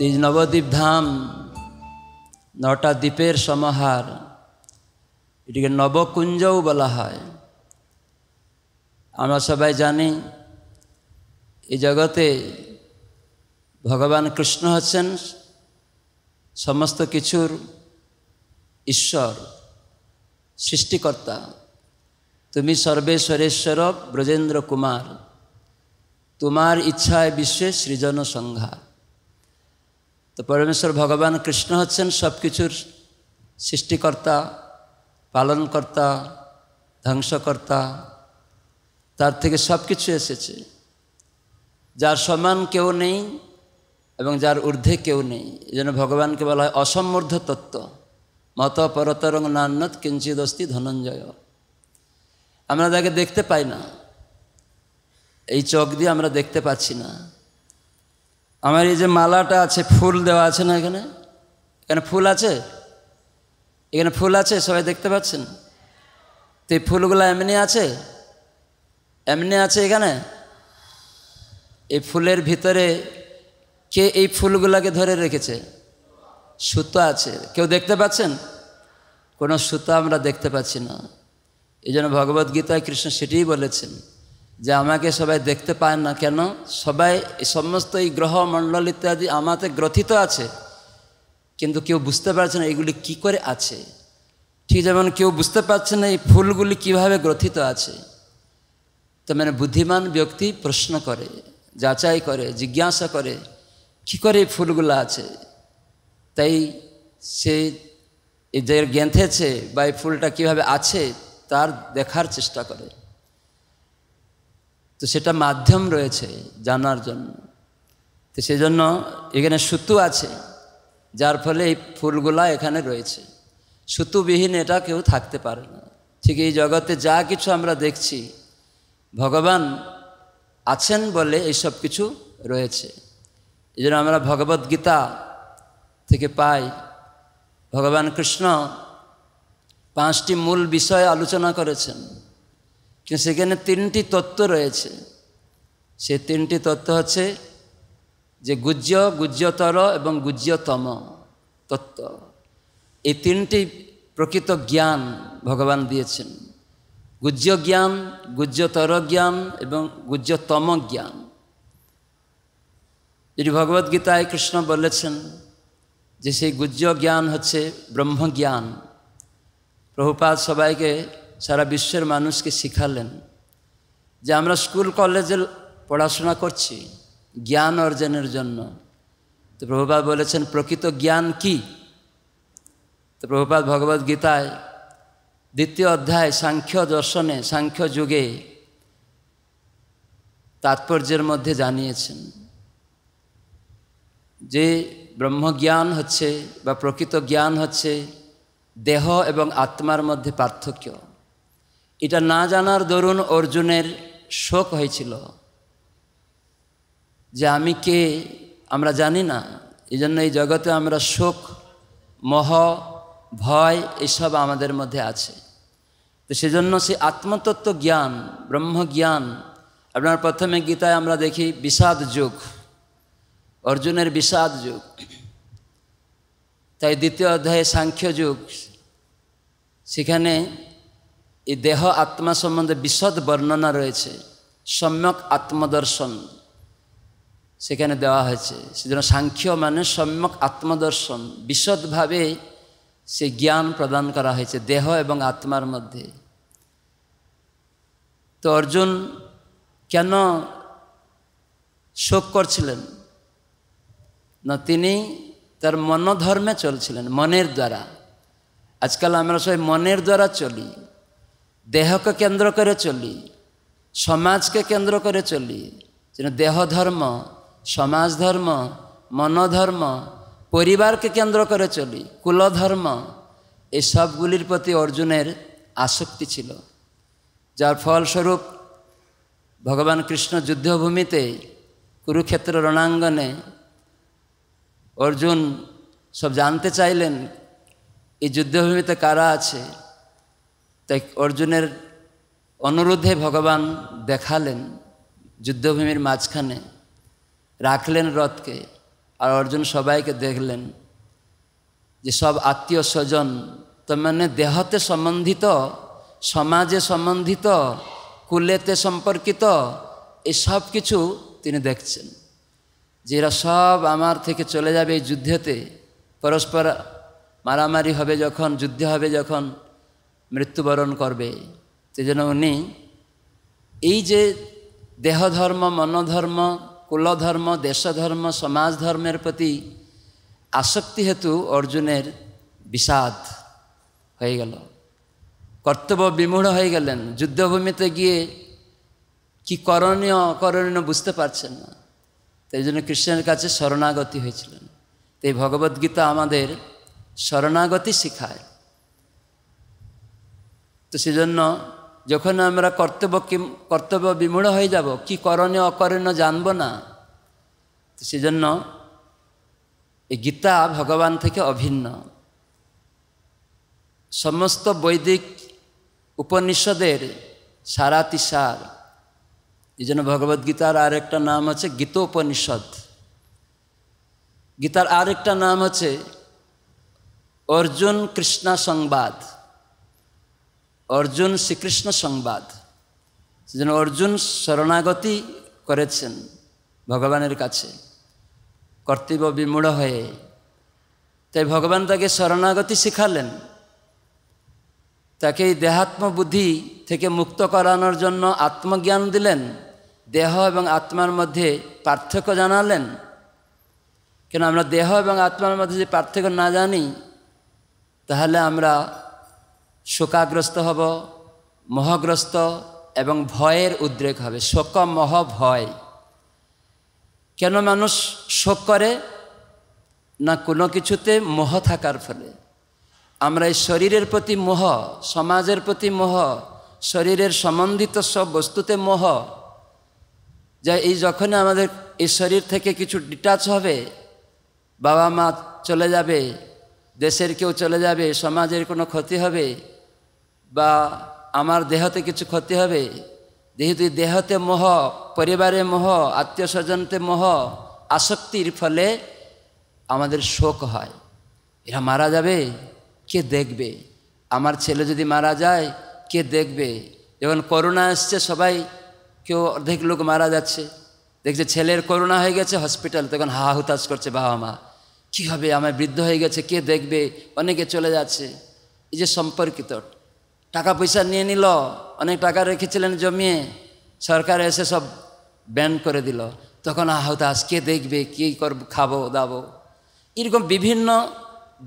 তিজ নবদ্বীপ ধাম নটা দ্বীপের সমাহার এটিকে নবকুঞ্জও বলা হয় আমরা সবাই জানি এই জগতে ভগবান কৃষ্ণ হচ্ছেন সমস্ত কিছুর ঈশ্বর সৃষ্টিকর্তা তুমি সর্বেশ্বরেশ্বর ব্রজেন্দ্র কুমার তোমার ইচ্ছায় বিশ্বে সৃজন সংঘা তো পরমেশ্বর ভগবান কৃষ্ণ হচ্ছেন সব কিছুর সৃষ্টিকর্তা পালনকর্তা ধ্বংসকর্তা তার থেকে সব কিছু এসেছে যার সমান কেউ নেই এবং যার ঊর্ধ্বে কেউ নেই এই জন্য ভগবানকে বলা হয় অসমর্ধ তত্ত্ব মত পরতরং নান্যত কিঞ্চিত অস্তি ধনঞ্জয় আমরা তাকে দেখতে পাই না এই চোখ দিয়ে আমরা দেখতে পাচ্ছি না আমার এই যে মালাটা আছে ফুল দেওয়া আছে না এখানে এখানে ফুল আছে এখানে ফুল আছে সবাই দেখতে পাচ্ছেন তো এই ফুলগুলো এমনি আছে এমনি আছে এখানে এই ফুলের ভিতরে কে এই ফুলগুলাকে ধরে রেখেছে সুতো আছে কেউ দেখতে পাচ্ছেন কোনো সুতা আমরা দেখতে পাচ্ছি না এই জন্য ভগবদ্গীতায় কৃষ্ণ সেটিই বলেছেন যে আমাকে সবাই দেখতে পায় না কেন সবাই সমস্ত এই গ্রহ মণ্ডল ইত্যাদি আমাতে গ্রথিত আছে কিন্তু কেউ বুঝতে পারছে না এগুলি কি করে আছে ঠিক যেমন কেউ বুঝতে পারছে না এই ফুলগুলি কিভাবে গ্রথিত আছে তো মানে বুদ্ধিমান ব্যক্তি প্রশ্ন করে যাচাই করে জিজ্ঞাসা করে কি করে এই ফুলগুলো আছে তাই সে যে গেঁথেছে বা এই ফুলটা কীভাবে আছে তার দেখার চেষ্টা করে তো সেটা মাধ্যম রয়েছে জানার জন্য তো সেজন্য এখানে সুতু আছে যার ফলে এই ফুলগুলা এখানে রয়েছে সুতুবিহীন এটা কেউ থাকতে পারে না ঠিক এই জগতে যা কিছু আমরা দেখছি ভগবান আছেন বলে এইসব কিছু রয়েছে এই জন্য আমরা ভগবদ্গীতা থেকে পাই ভগবান কৃষ্ণ পাঁচটি মূল বিষয়ে আলোচনা করেছেন কিন্তু সেখানে তিনটি তত্ত্ব রয়েছে সে তিনটি তত্ত্ব হচ্ছে যে গুজ্জ গুজ্জতর এবং গুজ্জতম তত্ত্ব এই তিনটি প্রকৃত জ্ঞান ভগবান দিয়েছেন গুজ্জ জ্ঞান গুজ্জতর জ্ঞান এবং গুজ্জতম জ্ঞান যেটি ভগবদ্গীতায় কৃষ্ণ বলেছেন যে সেই গুজ্জ জ্ঞান হচ্ছে ব্রহ্মজ্ঞান প্রভুপাত সবাইকে সারা বিশ্বের মানুষকে শিখালেন যে আমরা স্কুল কলেজে পড়াশোনা করছি জ্ঞান অর্জনের জন্য তো প্রভুপাত বলেছেন প্রকৃত জ্ঞান কি তো প্রভুপাত ভগবত গীতায় দ্বিতীয় অধ্যায় সাংখ্য দর্শনে সাংখ্য যুগে তাৎপর্যের মধ্যে জানিয়েছেন যে ব্রহ্মজ্ঞান হচ্ছে বা প্রকৃত জ্ঞান হচ্ছে দেহ এবং আত্মার মধ্যে পার্থক্য এটা না জানার দরুন অর্জুনের শোক হয়েছিল যে আমি কে আমরা জানি না এই জন্য এই জগতে আমরা শোক মহ ভয় এসব আমাদের মধ্যে আছে তো সেজন্য সে আত্মতত্ত্ব জ্ঞান ব্রহ্মজ্ঞান আপনার প্রথমে গীতায় আমরা দেখি বিষাদ যুগ অর্জুনের বিষাদ যুগ তাই দ্বিতীয় অধ্যায়ে সাংখ্য যুগ সেখানে এই দেহ আত্মা সম্বন্ধে বিশদ বর্ণনা রয়েছে সম্যক আত্মদর্শন সেখানে দেওয়া হয়েছে সেজন্য সাংখ্য মানে সম্যক আত্মদর্শন বিশদভাবে সে জ্ঞান প্রদান করা হয়েছে দেহ এবং আত্মার মধ্যে তো অর্জুন কেন শোক করছিলেন না তিনি তার মনোধর্মে চলছিলেন মনের দ্বারা আজকাল আমরা সবাই মনের দ্বারা চলি দেহকে কেন্দ্র করে চলি সমাজকে কেন্দ্র করে চলি যেন দেহ ধর্ম সমাজ ধর্ম মনধর্ম পরিবারকে কেন্দ্র করে চলি কুলধর্ম এসবগুলির প্রতি অর্জুনের আসক্তি ছিল যার ফলস্বরূপ ভগবান কৃষ্ণ যুদ্ধভূমিতে কুরুক্ষেত্র রণাঙ্গনে অর্জুন সব জানতে চাইলেন এই যুদ্ধভূমিতে কারা আছে তাই অর্জুনের অনুরোধে ভগবান দেখালেন যুদ্ধভূমির মাঝখানে রাখলেন রথকে আর অর্জুন সবাইকে দেখলেন যে সব আত্মীয় স্বজন তো মানে দেহতে সম্বন্ধিত সমাজে সম্বন্ধিত কুলেতে সম্পর্কিত এই সব কিছু তিনি দেখছেন যে এরা সব আমার থেকে চলে যাবে এই যুদ্ধেতে পরস্পর মারামারি হবে যখন যুদ্ধ হবে যখন মৃত্যুবরণ করবে সেজন্য উনি এই যে দেহধর্ম মনধর্ম কুলধর্ম দেশধর্ম সমাজ ধর্মের প্রতি আসক্তি হেতু অর্জুনের বিষাদ হয়ে গেল কর্তব্য বিমূঢ় হয়ে গেলেন যুদ্ধভূমিতে গিয়ে কি করণীয় অকরণীয় বুঝতে পারছেন না তাই জন্য কৃষ্ণের কাছে শরণাগতি হয়েছিলেন তাই ভগবদ্গীতা আমাদের শরণাগতি শেখায় তো সেজন্য যখন আমরা কর্তব্য কি কর্তব্য বিমূঢ় হয়ে যাব কি করণীয় অকরণীয় জানব না তো সেজন্য এই গীতা ভগবান থেকে অভিন্ন সমস্ত বৈদিক উপনিষদের সারা তিসার এই জন্য ভগবদ্গীতার আর একটা নাম আছে গীতোপনিষদ গীতার আর একটা নাম আছে অর্জুন কৃষ্ণা সংবাদ অর্জুন শ্রীকৃষ্ণ সংবাদ যেন অর্জুন শরণাগতি করেছেন ভগবানের কাছে কর্তৃব বিমূঢ় হয়ে তাই ভগবান তাকে শরণাগতি শিখালেন তাকে এই দেহাত্ম বুদ্ধি থেকে মুক্ত করানোর জন্য আত্মজ্ঞান দিলেন দেহ এবং আত্মার মধ্যে পার্থক্য জানালেন কেন আমরা দেহ এবং আত্মার মধ্যে যদি পার্থক্য না জানি তাহলে আমরা শোকাগ্রস্ত হব মহগ্রস্ত এবং ভয়ের উদ্রেক হবে শোক মহ ভয় কেন মানুষ শোক করে না কোনো কিছুতে মোহ থাকার ফলে আমরা এই শরীরের প্রতি মোহ সমাজের প্রতি মোহ শরীরের সম্বন্ধিত সব বস্তুতে মোহ যা এই যখন আমাদের এই শরীর থেকে কিছু ডিটাচ হবে বাবা মা চলে যাবে দেশের কেউ চলে যাবে সমাজের কোনো ক্ষতি হবে বা আমার দেহতে কিছু ক্ষতি হবে যেহেতু দেহতে মোহ পরিবারে মোহ আত্মীয় স্বজনতে মোহ আসক্তির ফলে আমাদের শোক হয় এরা মারা যাবে কে দেখবে আমার ছেলে যদি মারা যায় কে দেখবে যখন করোনা আসছে সবাই কেউ অর্ধেক লোক মারা যাচ্ছে দেখছে ছেলের করোনা হয়ে গেছে হসপিটাল তখন হা হুতাশ করছে বাবা মা কী হবে আমার বৃদ্ধ হয়ে গেছে কে দেখবে অনেকে চলে যাচ্ছে এই যে সম্পর্কিত টাকা পয়সা নিয়ে নিল অনেক টাকা রেখেছিলেন জমিয়ে সরকার এসে সব ব্যান করে দিল তখন আহতাশ কে দেখবে কী করব খাবো দাবো এরকম বিভিন্ন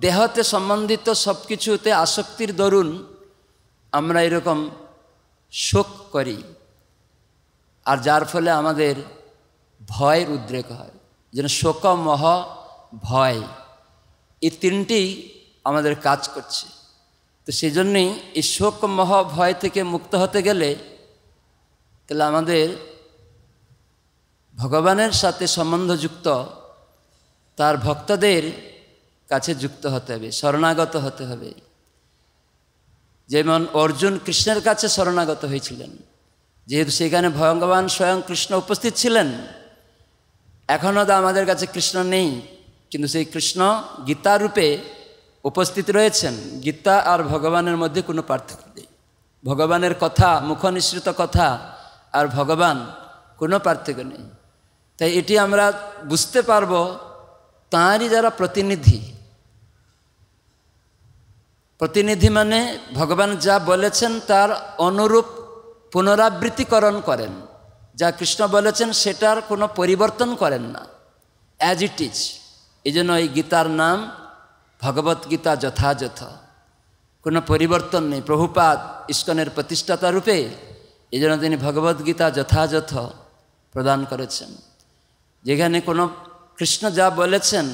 দেহতে সম্বন্ধিত সব কিছুতে আসক্তির দরুন আমরা এরকম শোক করি আর যার ফলে আমাদের ভয়ের উদ্রেক হয় যেন শোকমহ ভয় এই তিনটি আমাদের কাজ করছে তো সেই জন্যই এই শোক মহ ভয় থেকে মুক্ত হতে গেলে তাহলে আমাদের ভগবানের সাথে সম্বন্ধযুক্ত তার ভক্তদের কাছে যুক্ত হতে হবে শরণাগত হতে হবে যেমন অর্জুন কৃষ্ণের কাছে শরণাগত হয়েছিলেন যেহেতু সেখানে ভগবান স্বয়ং কৃষ্ণ উপস্থিত ছিলেন এখনও তো আমাদের কাছে কৃষ্ণ নেই কিন্তু সেই কৃষ্ণ গীতারূপে উপস্থিত রয়েছেন গীতা আর ভগবানের মধ্যে কোনো পার্থক্য নেই ভগবানের কথা মুখনিসৃত কথা আর ভগবান কোনো পার্থক্য নেই তাই এটি আমরা বুঝতে পারব তাঁরই যারা প্রতিনিধি প্রতিনিধি মানে ভগবান যা বলেছেন তার অনুরূপ পুনরাবৃত্তিকরণ করেন যা কৃষ্ণ বলেছেন সেটার কোনো পরিবর্তন করেন না অ্যাজ ইট ইজ এই জন্য এই গীতার নাম ভগবদ্গীতা যথাযথ কোনো পরিবর্তন নেই প্রভুপাত ইস্কনের প্রতিষ্ঠাতা রূপে এই জন্য তিনি ভগবদ্গীতা যথাযথ প্রদান করেছেন যেখানে কোনো কৃষ্ণ যা বলেছেন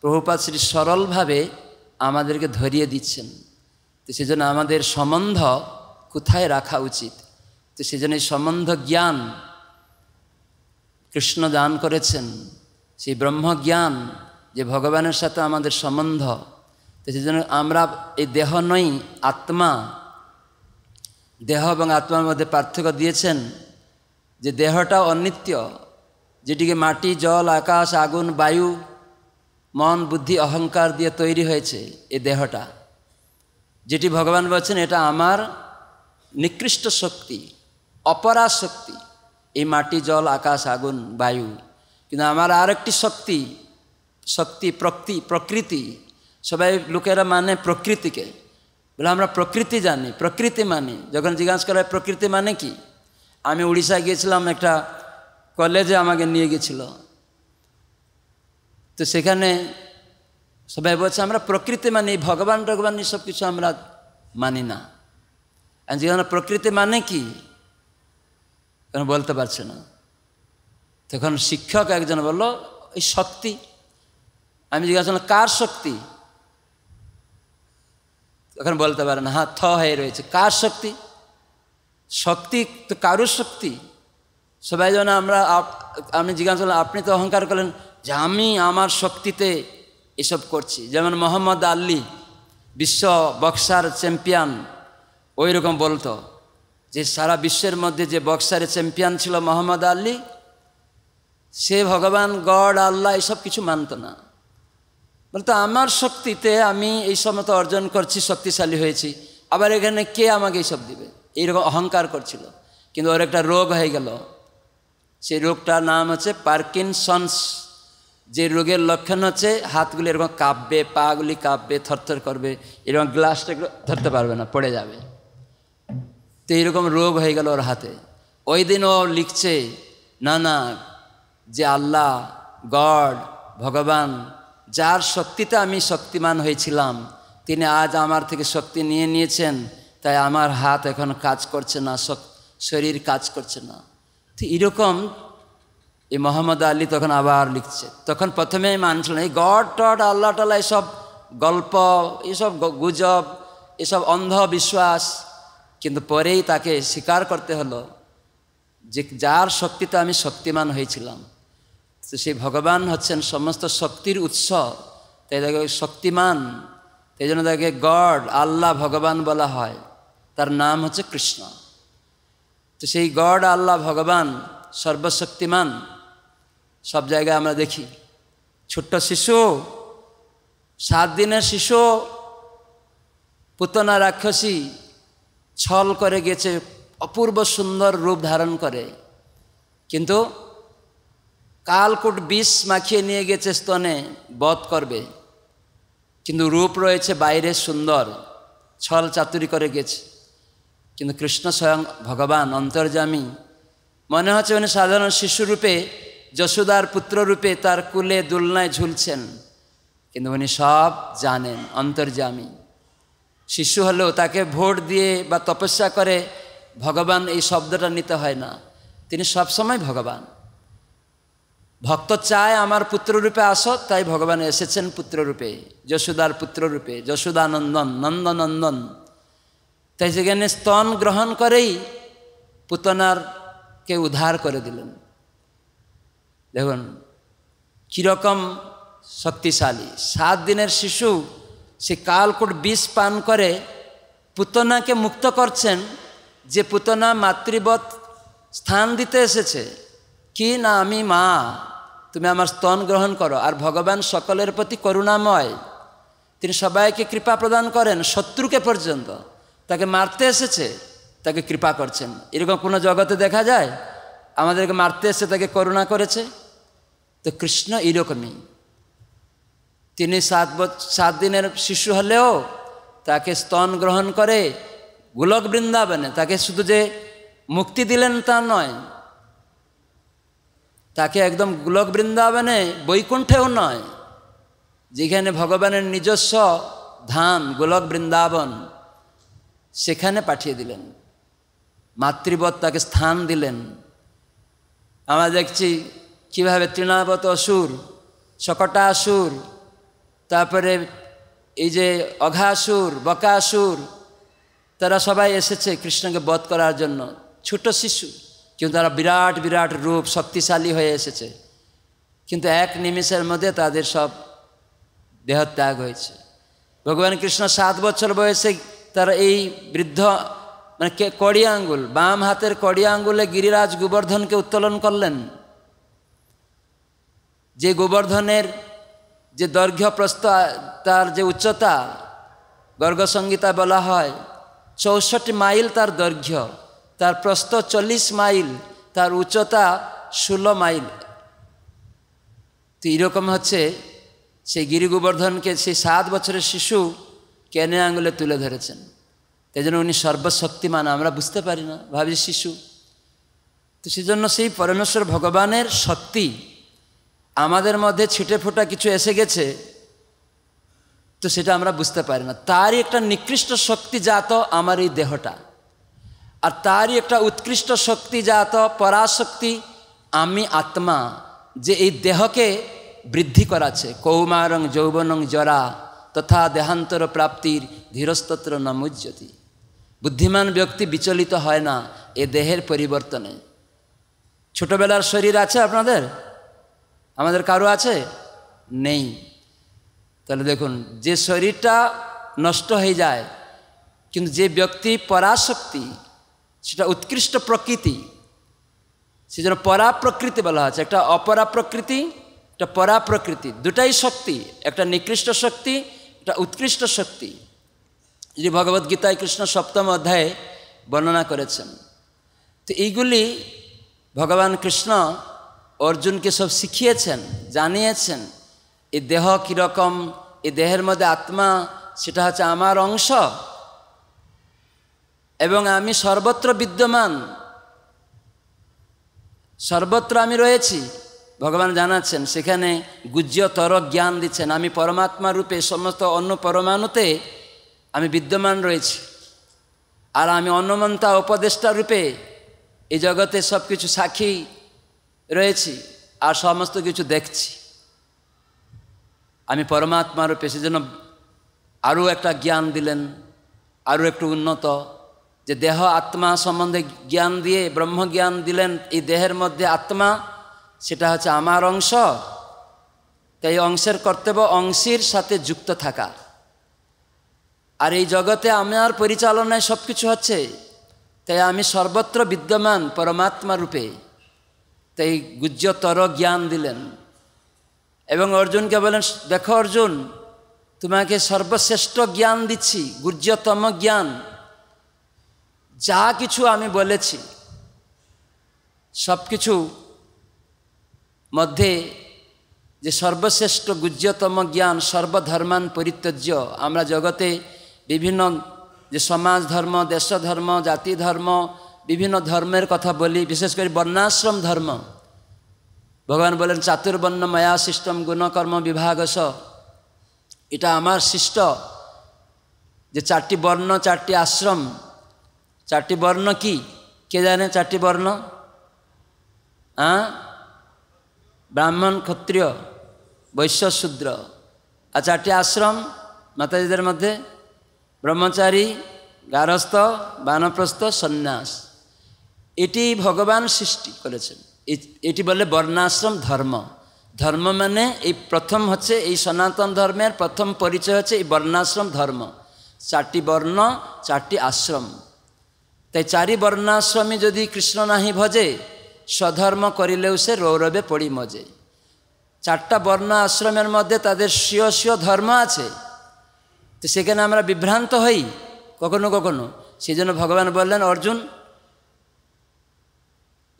প্রভুপাত শ্রী সরলভাবে আমাদেরকে ধরিয়ে দিচ্ছেন তো সেজন্য আমাদের সম্বন্ধ কোথায় রাখা উচিত তো সেজন্য এই সম্বন্ধ জ্ঞান কৃষ্ণ দান করেছেন সেই ব্রহ্মজ্ঞান যে ভগবানের সাথে আমাদের সম্বন্ধ তো সেই জন্য আমরা এই দেহ নই আত্মা দেহ এবং আত্মার মধ্যে পার্থক্য দিয়েছেন যে দেহটা অনিত্য যেটিকে মাটি জল আকাশ আগুন বায়ু মন বুদ্ধি অহংকার দিয়ে তৈরি হয়েছে এই দেহটা যেটি ভগবান বলছেন এটা আমার নিকৃষ্ট শক্তি অপরা শক্তি এই মাটি জল আকাশ আগুন বায়ু কিন্তু আমার আরেকটি শক্তি শক্তি প্রকৃতি প্রকৃতি সবাই লোকেরা মানে প্রকৃতিকে বলে আমরা প্রকৃতি জানি প্রকৃতি মানি যখন জিজ্ঞাসা করা হয় প্রকৃতি মানে কি আমি উড়িষ্যা গিয়েছিলাম একটা কলেজে আমাকে নিয়ে গেছিল তো সেখানে সবাই বলছে আমরা প্রকৃতি মানি ভগবান টগবান সব কিছু আমরা মানি না আর যেখানে প্রকৃতি মানে কি বলতে পারছে না তখন শিক্ষক একজন বললো এই শক্তি আমি জিজ্ঞাসা করলাম কার শক্তি এখন বলতে পারে না হ্যাঁ থ হয়ে রয়েছে কার শক্তি শক্তি তো কারুর শক্তি সবাই যেন আমরা আপনি জিজ্ঞাসা করলেন আপনি তো অহংকার করলেন যে আমি আমার শক্তিতে এসব করছি যেমন মোহাম্মদ আল্লি বিশ্ব বক্সার চ্যাম্পিয়ন ওই রকম বলতো যে সারা বিশ্বের মধ্যে যে বক্সারের চ্যাম্পিয়ন ছিল মোহাম্মদ আল্লি সে ভগবান গড আল্লাহ এসব কিছু মানত না বলতো আমার শক্তিতে আমি এই সমতা অর্জন করছি শক্তিশালী হয়েছি আবার এখানে কে আমাকে এইসব দিবে এইরকম অহংকার করছিল কিন্তু ওর একটা রোগ হয়ে গেল সেই রোগটার নাম হচ্ছে পার্কিনসন্স যে রোগের লক্ষণ হচ্ছে হাতগুলি এরকম কাঁপবে পাগুলি কাঁপবে থরথর করবে এরকম গ্লাসটা ধরতে পারবে না পড়ে যাবে তো এরকম রোগ হয়ে গেল ওর হাতে ওই দিন ও লিখছে না না যে আল্লাহ গড ভগবান যার শক্তিতে আমি শক্তিমান হয়েছিলাম তিনি আজ আমার থেকে শক্তি নিয়ে নিয়েছেন তাই আমার হাত এখন কাজ করছে না শরীর কাজ করছে না তো এরকম এই মোহাম্মদ আলী তখন আবার লিখছে তখন প্রথমেই মানছিলেন এই গড টড আল্লাহ টাল্লা এসব গল্প এসব গুজব এসব অন্ধবিশ্বাস কিন্তু পরেই তাকে স্বীকার করতে হলো যে যার শক্তিতে আমি শক্তিমান হয়েছিলাম তো সেই ভগবান হচ্ছেন সমস্ত শক্তির উৎস তাই তাকে শক্তিমান তাই জন্য তাকে গড আল্লাহ ভগবান বলা হয় তার নাম হচ্ছে কৃষ্ণ তো সেই গড আল্লাহ ভগবান সর্বশক্তিমান সব জায়গায় আমরা দেখি ছোট্ট শিশু সাত দিনের শিশু পুতনা রাক্ষসী ছল করে গেছে অপূর্ব সুন্দর রূপ ধারণ করে কিন্তু কালকুট বিষ মাখিয়ে নিয়ে গেছে স্তনে বধ করবে কিন্তু রূপ রয়েছে বাইরে সুন্দর ছল চাতুরি করে গেছে কিন্তু কৃষ্ণ স্বয়ং ভগবান অন্তর্জামী মনে হচ্ছে উনি সাধারণ শিশুরূপে যশোদার পুত্ররূপে তার কুলে দুলনায় ঝুলছেন কিন্তু উনি সব জানেন অন্তর্জামী শিশু হলেও তাকে ভোট দিয়ে বা তপস্যা করে ভগবান এই শব্দটা নিতে হয় না তিনি সবসময় ভগবান ভক্ত চায় আমার পুত্ররূপে আসো তাই ভগবান এসেছেন পুত্ররূপে যশোদার পুত্ররূপে যশোদানন্দন নন্দনন্দন তাই সেখানে স্তন গ্রহণ করেই পুতনারকে উদ্ধার করে দিলেন দেখুন কীরকম শক্তিশালী সাত দিনের শিশু সে কালকুট বিষ পান করে পুতনাকে মুক্ত করছেন যে পুতনা মাতৃবৎ স্থান দিতে এসেছে কি না আমি মা তুমি আমার স্তন গ্রহণ করো আর ভগবান সকলের প্রতি করুণাময় তিনি সবাইকে কৃপা প্রদান করেন শত্রুকে পর্যন্ত তাকে মারতে এসেছে তাকে কৃপা করছেন এরকম কোনো জগতে দেখা যায় আমাদেরকে মারতে এসে তাকে করুণা করেছে তো কৃষ্ণ এরকমই তিনি সাত সাত দিনের শিশু হলেও তাকে স্তন গ্রহণ করে গোলক বৃন্দাবনে তাকে শুধু যে মুক্তি দিলেন তা নয় তাকে একদম গোলক বৃন্দাবনে বৈকুণ্ঠেও নয় যেখানে ভগবানের নিজস্ব ধাম গোলক বৃন্দাবন সেখানে পাঠিয়ে দিলেন মাতৃবৎ তাকে স্থান দিলেন আমরা দেখছি কীভাবে তৃণাবত অসুর আসুর তারপরে এই যে অঘাসুর বকাসুর তারা সবাই এসেছে কৃষ্ণকে বধ করার জন্য ছোট শিশু কিন্তু তারা বিরাট বিরাট রূপ শক্তিশালী হয়ে এসেছে কিন্তু এক নিমিষের মধ্যে তাদের সব দেহত্যাগ হয়েছে ভগবান কৃষ্ণ সাত বছর বয়সে তার এই বৃদ্ধ মানে কড়ি আঙ্গুল বাম হাতের কড়ি আঙ্গুলে গিরিরাজ গোবর্ধনকে উত্তোলন করলেন যে গোবর্ধনের যে দৈর্ঘ্য প্রস্ত তার যে উচ্চতা গর্গসংগীতা বলা হয় চৌষট্টি মাইল তার দৈর্ঘ্য তার প্রস্থ চল্লিশ মাইল তার উচ্চতা ষোলো মাইল তো এরকম হচ্ছে সেই গিরিগোবর্ধনকে সেই সাত বছরের শিশু কেনে আঙুলে তুলে ধরেছেন তাই জন্য উনি সর্বশক্তিমান আমরা বুঝতে পারি না ভাবি শিশু তো সেজন্য সেই পরমেশ্বর ভগবানের শক্তি আমাদের মধ্যে ছিটে ফোটা কিছু এসে গেছে তো সেটা আমরা বুঝতে পারি না তারই একটা নিকৃষ্ট শক্তি জাত আমার এই দেহটা আর তারই একটা উৎকৃষ্ট শক্তিজাত পরাশক্তি আমি আত্মা যে এই দেহকে বৃদ্ধি করাছে কৌমারং যৌবনং জরা তথা দেহান্তর প্রাপ্তির ধীরস্তত্র নমুজ্যতি বুদ্ধিমান ব্যক্তি বিচলিত হয় না এ দেহের পরিবর্তনে ছোটবেলার শরীর আছে আপনাদের আমাদের কারো আছে নেই তাহলে দেখুন যে শরীরটা নষ্ট হয়ে যায় কিন্তু যে ব্যক্তি পরাশক্তি সেটা উৎকৃষ্ট প্রকৃতি সে যেন পরা প্রকৃতি বলা হচ্ছে একটা অপরা প্রকৃতি একটা পরা প্রকৃতি দুটাই শক্তি একটা নিকৃষ্ট শক্তি একটা উৎকৃষ্ট শক্তি যিনি ভগবদ্গীতায় কৃষ্ণ সপ্তম অধ্যায়ে বর্ণনা করেছেন তো এইগুলি ভগবান কৃষ্ণ অর্জুনকে সব শিখিয়েছেন জানিয়েছেন এই দেহ কীরকম এই দেহের মধ্যে আত্মা সেটা হচ্ছে আমার অংশ এবং আমি সর্বত্র বিদ্যমান সর্বত্র আমি রয়েছি ভগবান জানাচ্ছেন সেখানে গুজ্জতর জ্ঞান দিচ্ছেন আমি পরমাত্মা রূপে সমস্ত অন্য পরমাণুতে আমি বিদ্যমান রয়েছি আর আমি অন্নমন্তা উপদেষ্টা রূপে এই জগতে সব কিছু সাক্ষী রয়েছি আর সমস্ত কিছু দেখছি আমি পরমাত্মা রূপে সেজন্য আরও একটা জ্ঞান দিলেন আরও একটু উন্নত যে দেহ আত্মা সম্বন্ধে জ্ঞান দিয়ে ব্রহ্মজ্ঞান দিলেন এই দেহের মধ্যে আত্মা সেটা হচ্ছে আমার অংশ তাই অংশের কর্তব্য অংশীর সাথে যুক্ত থাকা আর এই জগতে আমার পরিচালনায় সব কিছু হচ্ছে তাই আমি সর্বত্র বিদ্যমান পরমাত্মা রূপে তাই গুজ্জতর জ্ঞান দিলেন এবং অর্জুনকে বলেন দেখো অর্জুন তোমাকে সর্বশ্রেষ্ঠ জ্ঞান দিচ্ছি গুজ্জতম জ্ঞান যা কিছু আমি বলেছি সব কিছু মধ্যে যে সর্বশ্রেষ্ঠ গুজ্যতম জ্ঞান সর্বধর্মান পরিত্যজ্য আমরা জগতে বিভিন্ন যে সমাজ ধর্ম দেশ ধর্ম জাতি ধর্ম বিভিন্ন ধর্মের কথা বলি বিশেষ করে বর্ণাশ্রম ধর্ম ভগবান বলেন চাতুর্বর্ণ মায়া সিস্টম গুণকর্ম বিভাগ স এটা আমার সৃষ্ট যে চারটি বর্ণ চারটি আশ্রম চারটি বর্ণ কি কে জানে চারটি বর্ণ আ ব্রাহ্মণ ক্ষত্রিয় বৈশ্য শূদ্র আর চারটি আশ্রম মাতাজিদের মধ্যে ব্রহ্মচারী গারস্থ বানপ্রস্থ সন্ন্যাস এটি ভগবান সৃষ্টি করেছেন এটি বলে বর্ণাশ্রম ধর্ম ধর্ম মানে এই প্রথম হচ্ছে এই সনাতন ধর্মের প্রথম পরিচয় হচ্ছে এই বর্ণাশ্রম ধর্ম চারটি বর্ণ চারটি আশ্রম তাই চারি বর্ণাশ্রমী যদি কৃষ্ণ নাহি ভজে স্বধর্ম করিলেও সে রৌরবে পড়ি মজে চারটা বর্ণ আশ্রমের মধ্যে তাদের স্বীয় স্বীয় ধর্ম আছে তো সেখানে আমরা বিভ্রান্ত হই কখনো কখনো সেই জন্য ভগবান বললেন অর্জুন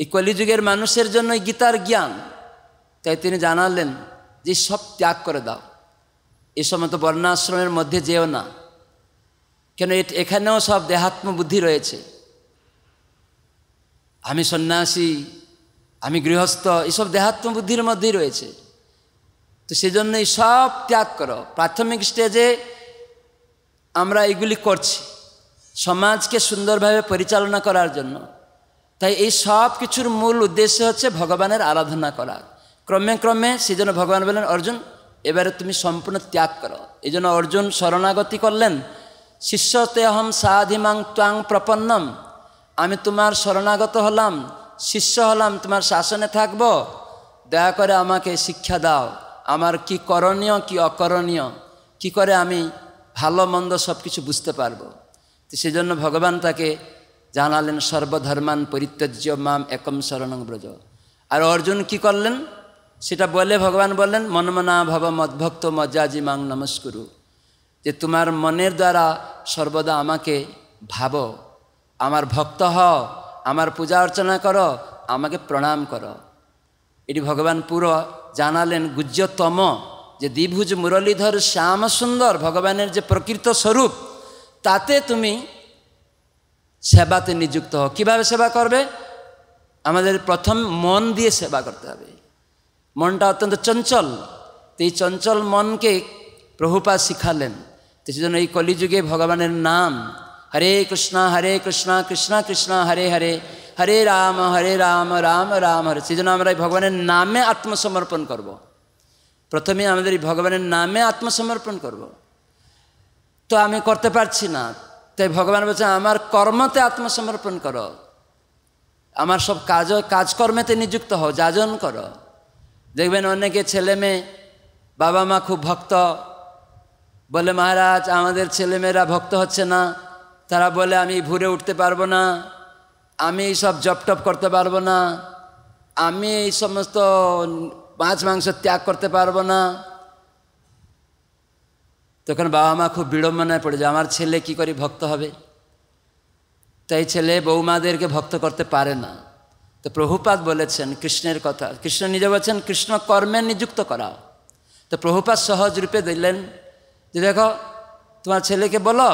এই কলিযুগের মানুষের জন্য গীতার জ্ঞান তাই তিনি জানালেন যে সব ত্যাগ করে দাও এ সময় তো বর্ণাশ্রমের মধ্যে যেও না কেন এখানেও সব দেহাত্ম বুদ্ধি রয়েছে আমি সন্ন্যাসী আমি গৃহস্থ এসব দেহাত্ম বুদ্ধির মধ্যেই রয়েছে তো সেজন্যই সব ত্যাগ করো প্রাথমিক স্টেজে আমরা এগুলি করছি সমাজকে সুন্দরভাবে পরিচালনা করার জন্য তাই এই সব কিছুর মূল উদ্দেশ্য হচ্ছে ভগবানের আরাধনা করা ক্রমে ক্রমে সেই জন্য ভগবান বললেন অর্জুন এবারে তুমি সম্পূর্ণ ত্যাগ করো এই জন্য অর্জুন শরণাগতি করলেন শিষ্যতেহম সাধিমাং ত্বাং প্রপন্নম আমি তোমার শরণাগত হলাম শিষ্য হলাম তোমার শাসনে থাকব দয়া করে আমাকে শিক্ষা দাও আমার কি করণীয় কি অকরণীয় কি করে আমি ভালো মন্দ সব কিছু বুঝতে পারবো তো সেজন্য ভগবান তাকে জানালেন সর্বধর্মান পরিত্যজ্য মাম একম শরণং ব্রজ আর অর্জুন কি করলেন সেটা বলে ভগবান বললেন মনমনা ভব মদ্ভক্ত মজ্জাজি মাং নমস্কুরু যে তোমার মনের দ্বারা সর্বদা আমাকে ভাবো আমার ভক্ত হও আমার পূজা অর্চনা করো আমাকে প্রণাম করো এটি ভগবান পুরো জানালেন গুজ্জতম যে দ্বিভুজ মুরলীধর শ্যাম সুন্দর ভগবানের যে প্রকৃত স্বরূপ তাতে তুমি সেবাতে নিযুক্ত হও কীভাবে সেবা করবে আমাদের প্রথম মন দিয়ে সেবা করতে হবে মনটা অত্যন্ত চঞ্চল তো এই চঞ্চল মনকে প্রভুপা শিখালেন তো সেজন্য এই কলিযুগে ভগবানের নাম হরে কৃষ্ণ হরে কৃষ্ণ কৃষ্ণ কৃষ্ণ হরে হরে হরে রাম হরে রাম রাম রাম হরে সেই জন্য আমরা এই ভগবানের নামে আত্মসমর্পণ করব। প্রথমে আমাদের এই ভগবানের নামে আত্মসমর্পণ করব। তো আমি করতে পারছি না তাই ভগবান বলছে আমার কর্মতে আত্মসমর্পণ করো আমার সব কাজ কাজকর্মেতে নিযুক্ত হও যাজন করো দেখবেন অনেকে ছেলে মেয়ে বাবা মা খুব ভক্ত বলে মহারাজ আমাদের ছেলেমেয়েরা ভক্ত হচ্ছে না তারা বলে আমি ভুরে উঠতে পারবো না আমি সব জপটপ করতে পারবো না আমি এই সমস্ত মাছ মাংস ত্যাগ করতে পারবো না তখন বাবা মা খুব বিড়ম্বনায় পড়ে যায় আমার ছেলে কি করে ভক্ত হবে তাই ছেলে বৌমাদেরকে ভক্ত করতে পারে না তো প্রভুপাত বলেছেন কৃষ্ণের কথা কৃষ্ণ নিজে বলছেন কৃষ্ণ কর্মে নিযুক্ত করা তো প্রভুপাত সহজ রূপে দিলেন যে দেখো তোমার ছেলেকে বলো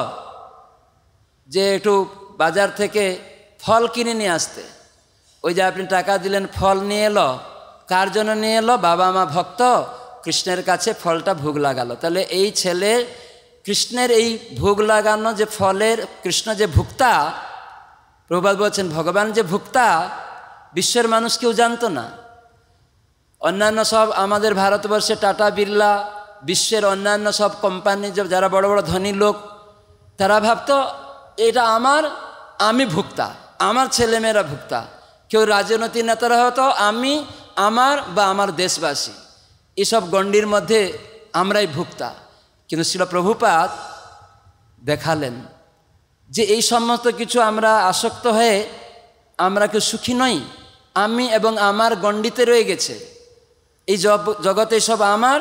যে একটু বাজার থেকে ফল কিনে নিয়ে আসতে ওই যে আপনি টাকা দিলেন ফল নিয়ে এলো কার জন্য নিয়ে এলো বাবা মা ভক্ত কৃষ্ণের কাছে ফলটা ভোগ লাগালো তাহলে এই ছেলে কৃষ্ণের এই ভোগ লাগানো যে ফলের কৃষ্ণ যে ভুক্তা প্রবাদ বলছেন ভগবান যে ভুক্তা বিশ্বের মানুষ কেউ জানতো না অন্যান্য সব আমাদের ভারতবর্ষে টাটা বিড়লা বিশ্বের অন্যান্য সব কোম্পানি যারা বড় বড় ধনী লোক তারা ভাবতো এটা আমার আমি ভুক্তা আমার ছেলেমেয়েরা ভুক্তা কেউ রাজনৈতিক নেতারা হয়তো আমি আমার বা আমার দেশবাসী এসব গণ্ডির মধ্যে আমরাই ভুক্তা কিন্তু শিল প্রভুপাত দেখালেন যে এই সমস্ত কিছু আমরা আসক্ত হয়ে আমরা কেউ সুখী নই আমি এবং আমার গণ্ডিতে রয়ে গেছে এই জগতে সব আমার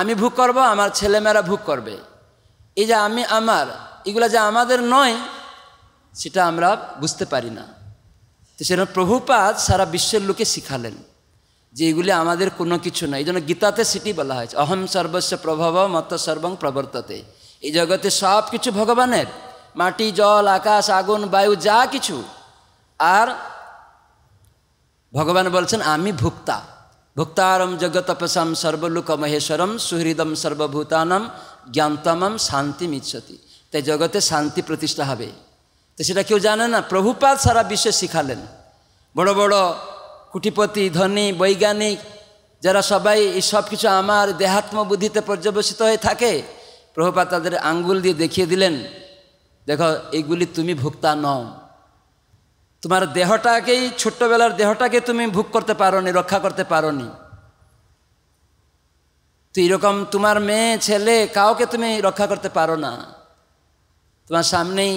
আমি ভুগ করব আমার ছেলেমেয়েরা ভুগ করবে এই যে আমি আমার এগুলা যে আমাদের নয় সেটা আমরা বুঝতে পারি না তো সেরকম প্রভুপাত সারা বিশ্বের লোকে শিখালেন যে এগুলি আমাদের কোনো কিছু নয় এই জন্য গীতাতে সেটি বলা হয়েছে অহম সর্বস্ব প্রভাব মত সর্বং প্রবর্ততে এই জগতে সব কিছু ভগবানের মাটি জল আকাশ আগুন বায়ু যা কিছু আর ভগবান বলছেন আমি ভুক্তা ভুক্তারম তপসাম সর্বলোক মহেশ্বরম সুহৃদম সর্বভূতানম জ্ঞানতমম শান্তিম ইচ্ছতি তাই জগতে শান্তি প্রতিষ্ঠা হবে তো সেটা কেউ জানে না প্রভুপাত সারা বিশ্বে শিখালেন বড় বড় কুটিপতি ধনী বৈজ্ঞানিক যারা সবাই এই সব কিছু আমার দেহাত্ম বুদ্ধিতে পর্যবেসিত হয়ে থাকে প্রভুপাত তাদের আঙ্গুল দিয়ে দেখিয়ে দিলেন দেখো এইগুলি তুমি ভুক্তা নও তোমার দেহটাকেই ছোট্টবেলার দেহটাকে তুমি ভুগ করতে পারো নি রক্ষা করতে পারো নি তো এরকম তোমার মেয়ে ছেলে কাউকে তুমি রক্ষা করতে পারো না তোমার সামনেই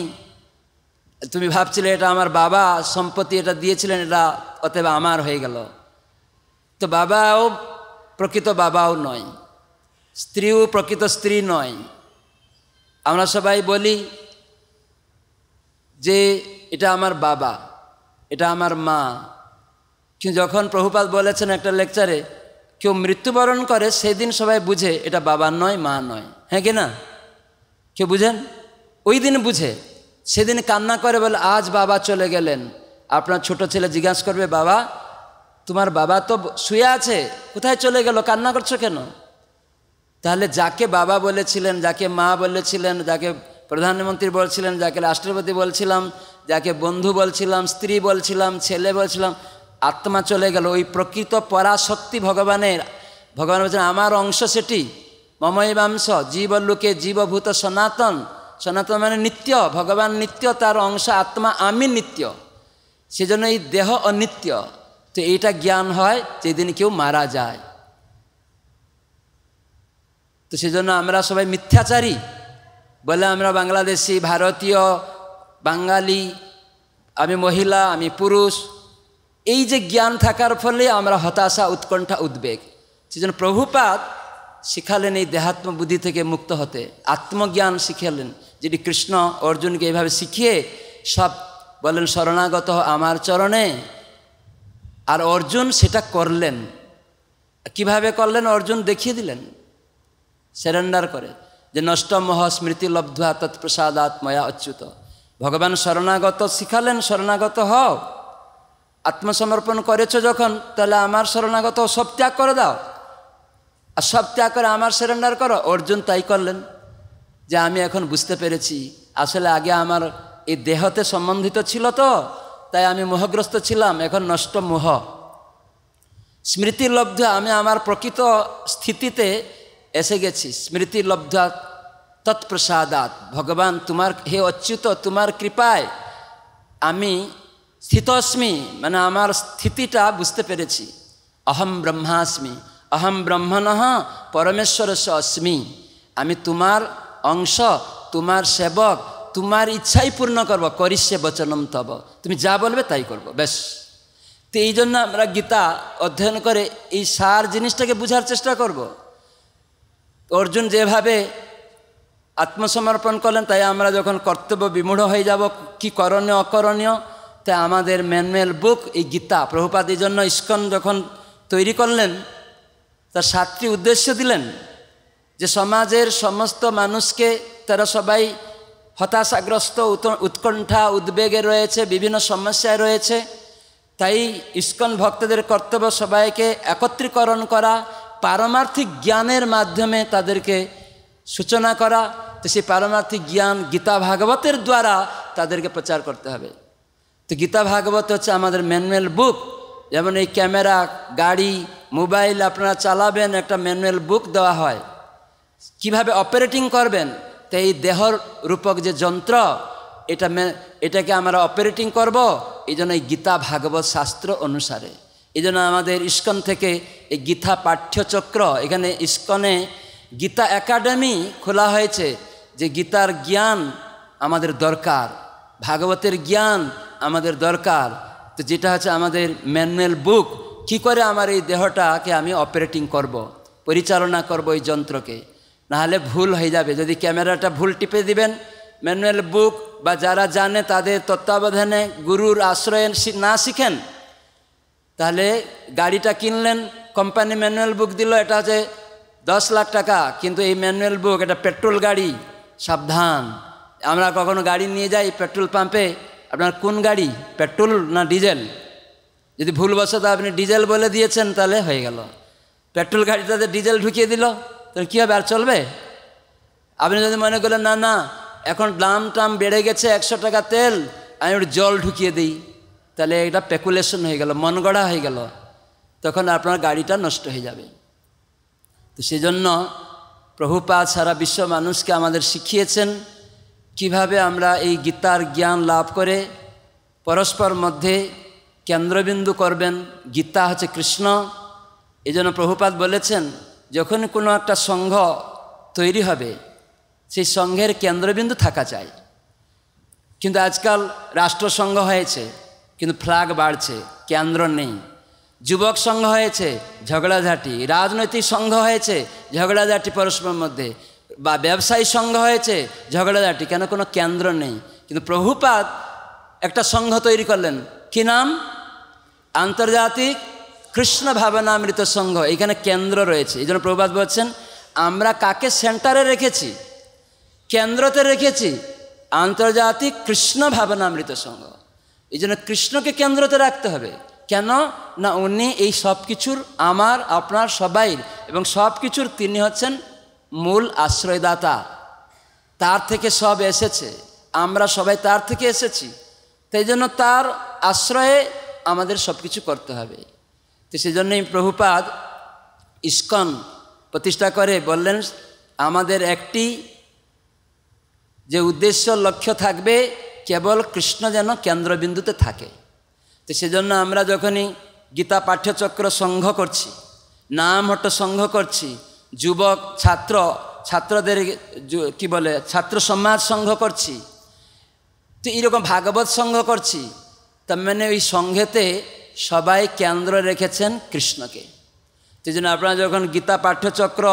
তুমি ভাবছিলে এটা আমার বাবা সম্পত্তি এটা দিয়েছিলেন এটা অতএব আমার হয়ে গেল তো বাবাও প্রকৃত বাবাও নয় স্ত্রীও প্রকৃত স্ত্রী নয় আমরা সবাই বলি যে এটা আমার বাবা এটা আমার মা কিন্তু যখন প্রভুপাত বলেছেন একটা লেকচারে কেউ মৃত্যুবরণ করে সেদিন সবাই বুঝে এটা বাবা নয় মা নয় হ্যাঁ কি না কেউ বুঝেন ওই দিন বুঝে সেদিন কান্না করে বলে আজ বাবা চলে গেলেন আপনার ছোট ছেলে জিজ্ঞাস করবে বাবা তোমার বাবা তো শুয়ে আছে কোথায় চলে গেল কান্না করছো কেন তাহলে যাকে বাবা বলেছিলেন যাকে মা বলেছিলেন যাকে প্রধানমন্ত্রী বলছিলেন যাকে রাষ্ট্রপতি বলছিলাম যাকে বন্ধু বলছিলাম স্ত্রী বলছিলাম ছেলে বলছিলাম আত্মা চলে গেল ওই প্রকৃত পরাশক্তি ভগবানের ভগবান বলছেন আমার অংশ সেটি জীব লোকে জীবভূত সনাতন সনাতন মানে নিত্য ভগবান নিত্য তার অংশ আত্মা আমি নিত্য সেজন্য এই দেহ অনিত্য তো এইটা জ্ঞান হয় যেদিন কেউ মারা যায় তো সেজন্য আমরা সবাই মিথ্যাচারী বলে আমরা বাংলাদেশি ভারতীয় বাঙালি আমি মহিলা আমি পুরুষ এই যে জ্ঞান থাকার ফলে আমরা হতাশা উৎকণ্ঠা উদ্বেগ সেজন্য প্রভুপাত শিখালেন এই দেহাত্মবুদ্ধি থেকে মুক্ত হতে আত্মজ্ঞান শিখালেন যেটি কৃষ্ণ অর্জুনকে এইভাবে শিখিয়ে সব বলেন শরণাগত আমার চরণে আর অর্জুন সেটা করলেন কিভাবে করলেন অর্জুন দেখিয়ে দিলেন সেরেন্ডার করে যে মহ স্মৃতি লব্ধা তৎপ্রসাদ আত্ময়া অচ্যুত ভগবান শরণাগত শিখালেন শরণাগত হও আত্মসমর্পণ করেছ যখন তাহলে আমার শরণাগত সব ত্যাগ করে দাও আর সব ত্যাগ করে আমার সেরেন্ডার করো অর্জুন তাই করলেন যে আমি এখন বুঝতে পেরেছি আসলে আগে আমার এই দেহতে সম্বন্ধিত ছিল তো তাই আমি মোহগ্রস্ত ছিলাম এখন নষ্ট মোহ স্মৃতিলব্ধ আমি আমার প্রকৃত স্থিতিতে এসে গেছি স্মৃতিলব্ধ তৎপ্রসাদাত ভগবান তোমার হে অচ্যুত তোমার কৃপায় আমি স্থিতস্মি মানে আমার স্থিতিটা বুঝতে পেরেছি অহম ব্রহ্মাস্মি অহম ব্রহ্মণ পরমেশ্বরস্য অস্মি আমি তোমার অংশ তোমার সেবক তোমার ইচ্ছাই পূর্ণ করব করিষ্যে বচনম তব তুমি যা বলবে তাই করবো বেশ তো এই জন্য আমরা গীতা অধ্যয়ন করে এই সার জিনিসটাকে বুঝার চেষ্টা করব অর্জুন যেভাবে আত্মসমর্পণ করলেন তাই আমরা যখন কর্তব্য বিমূঢ় হয়ে যাব কি করণীয় অকরণীয় তাই আমাদের ম্যানমেল বুক এই গীতা প্রভুপাত এই জন্য ইস্কন যখন তৈরি করলেন তার সাতটি উদ্দেশ্য দিলেন যে সমাজের সমস্ত মানুষকে তারা সবাই হতাশাগ্রস্ত উৎকণ্ঠা উদ্বেগে রয়েছে বিভিন্ন সমস্যায় রয়েছে তাই ইস্কন ভক্তদের কর্তব্য সবাইকে একত্রীকরণ করা পারমার্থিক জ্ঞানের মাধ্যমে তাদেরকে সূচনা করা তো সেই পারমার্থিক জ্ঞান গীতা ভাগবতের দ্বারা তাদেরকে প্রচার করতে হবে তো গীতা ভাগবত হচ্ছে আমাদের ম্যানুয়াল বুক যেমন এই ক্যামেরা গাড়ি মোবাইল আপনারা চালাবেন একটা ম্যানুয়াল বুক দেওয়া হয় কিভাবে অপারেটিং করবেন তো এই দেহর রূপক যে যন্ত্র এটা এটাকে আমরা অপারেটিং করব এই জন্য এই গীতা ভাগবত শাস্ত্র অনুসারে এই জন্য আমাদের ইস্কন থেকে এই গীতা পাঠ্যচক্র এখানে ইস্কনে গীতা একাডেমি খোলা হয়েছে যে গীতার জ্ঞান আমাদের দরকার ভাগবতের জ্ঞান আমাদের দরকার তো যেটা হচ্ছে আমাদের ম্যানুয়াল বুক কি করে আমার এই দেহটাকে আমি অপারেটিং করব। পরিচালনা করব এই যন্ত্রকে নাহলে ভুল হয়ে যাবে যদি ক্যামেরাটা ভুল টিপে দিবেন ম্যানুয়াল বুক বা যারা জানে তাদের তত্ত্বাবধানে গুরুর আশ্রয় না শিখেন তাহলে গাড়িটা কিনলেন কোম্পানি ম্যানুয়াল বুক দিল এটা যে দশ লাখ টাকা কিন্তু এই ম্যানুয়াল বুক এটা পেট্রোল গাড়ি সাবধান আমরা কখনো গাড়ি নিয়ে যাই পেট্রোল পাম্পে আপনার কোন গাড়ি পেট্রোল না ডিজেল যদি ভুলবশত আপনি ডিজেল বলে দিয়েছেন তাহলে হয়ে গেল পেট্রোল গাড়িটাতে ডিজেল ঢুকিয়ে দিল তাহলে কী হবে আর চলবে আপনি যদি মনে করলেন না না এখন দাম টাম বেড়ে গেছে একশো টাকা তেল আমি একটু জল ঢুকিয়ে দিই তাহলে এটা পেকুলেশন হয়ে গেল মন গড়া হয়ে গেল তখন আপনার গাড়িটা নষ্ট হয়ে যাবে তো সেজন্য প্রভুপা সারা বিশ্ব মানুষকে আমাদের শিখিয়েছেন কিভাবে আমরা এই গীতার জ্ঞান লাভ করে পরস্পর মধ্যে কেন্দ্রবিন্দু করবেন গীতা হচ্ছে কৃষ্ণ এই জন্য প্রভুপাত বলেছেন যখন কোনো একটা সংঘ তৈরি হবে সেই সংঘের কেন্দ্রবিন্দু থাকা চাই কিন্তু আজকাল রাষ্ট্রসংঘ হয়েছে কিন্তু ফ্ল্যাগ বাড়ছে কেন্দ্র নেই যুবক সংঘ হয়েছে ঝগড়াঝাটি রাজনৈতিক সংঘ হয়েছে ঝগড়াঝাটি পরস্পরের মধ্যে বা ব্যবসায়ী সংঘ হয়েছে ঝগড়াঝাটি কেন কোনো কেন্দ্র নেই কিন্তু প্রভুপাত একটা সংঘ তৈরি করলেন কি নাম আন্তর্জাতিক কৃষ্ণ ভাবনামৃত সংঘ এখানে কেন্দ্র রয়েছে এই জন্য প্রবাদ বলছেন আমরা কাকে সেন্টারে রেখেছি কেন্দ্রতে রেখেছি আন্তর্জাতিক কৃষ্ণ ভাবনামৃত সংঘ এই জন্য কৃষ্ণকে কেন্দ্রতে রাখতে হবে কেন না উনি এই সব কিছুর আমার আপনার সবাই এবং সব কিছুর তিনি হচ্ছেন মূল আশ্রয়দাতা তার থেকে সব এসেছে আমরা সবাই তার থেকে এসেছি তাই জন্য তার আশ্রয়ে আমাদের সব কিছু করতে হবে তো সেজন্যই প্রভুপাদ ইস্কন প্রতিষ্ঠা করে বললেন আমাদের একটি যে উদ্দেশ্য লক্ষ্য থাকবে কেবল কৃষ্ণ যেন কেন্দ্রবিন্দুতে থাকে তো সেজন্য আমরা যখনই গীতা পাঠ্যচক্র সংঘ করছি হট সংঘ করছি যুবক ছাত্র ছাত্রদের কি বলে ছাত্র সমাজ সংঘ করছি তো এইরকম ভাগবত সংঘ করছি তার মানে ওই সংঘেতে সবাই কেন্দ্র রেখেছেন কৃষ্ণকে সেই জন্য আপনারা যখন গীতা পাঠ্যচক্র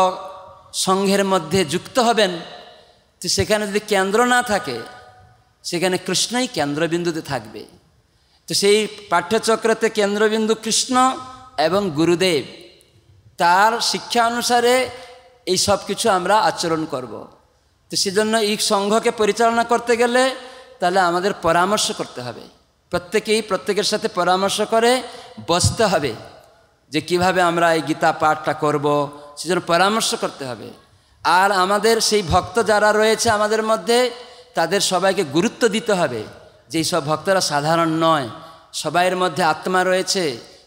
সংঘের মধ্যে যুক্ত হবেন তো সেখানে যদি কেন্দ্র না থাকে সেখানে কৃষ্ণই কেন্দ্রবিন্দুতে থাকবে তো সেই পাঠ্যচক্রতে কেন্দ্রবিন্দু কৃষ্ণ এবং গুরুদেব তার শিক্ষা অনুসারে এই সব কিছু আমরা আচরণ করব। তো সেজন্য এই সংঘকে পরিচালনা করতে গেলে তাহলে আমাদের পরামর্শ করতে হবে প্রত্যেকেই প্রত্যেকের সাথে পরামর্শ করে বসতে হবে যে কিভাবে আমরা এই গীতা পাঠটা করব সেজন্য পরামর্শ করতে হবে আর আমাদের সেই ভক্ত যারা রয়েছে আমাদের মধ্যে তাদের সবাইকে গুরুত্ব দিতে হবে যেই সব ভক্তরা সাধারণ নয় সবাইয়ের মধ্যে আত্মা রয়েছে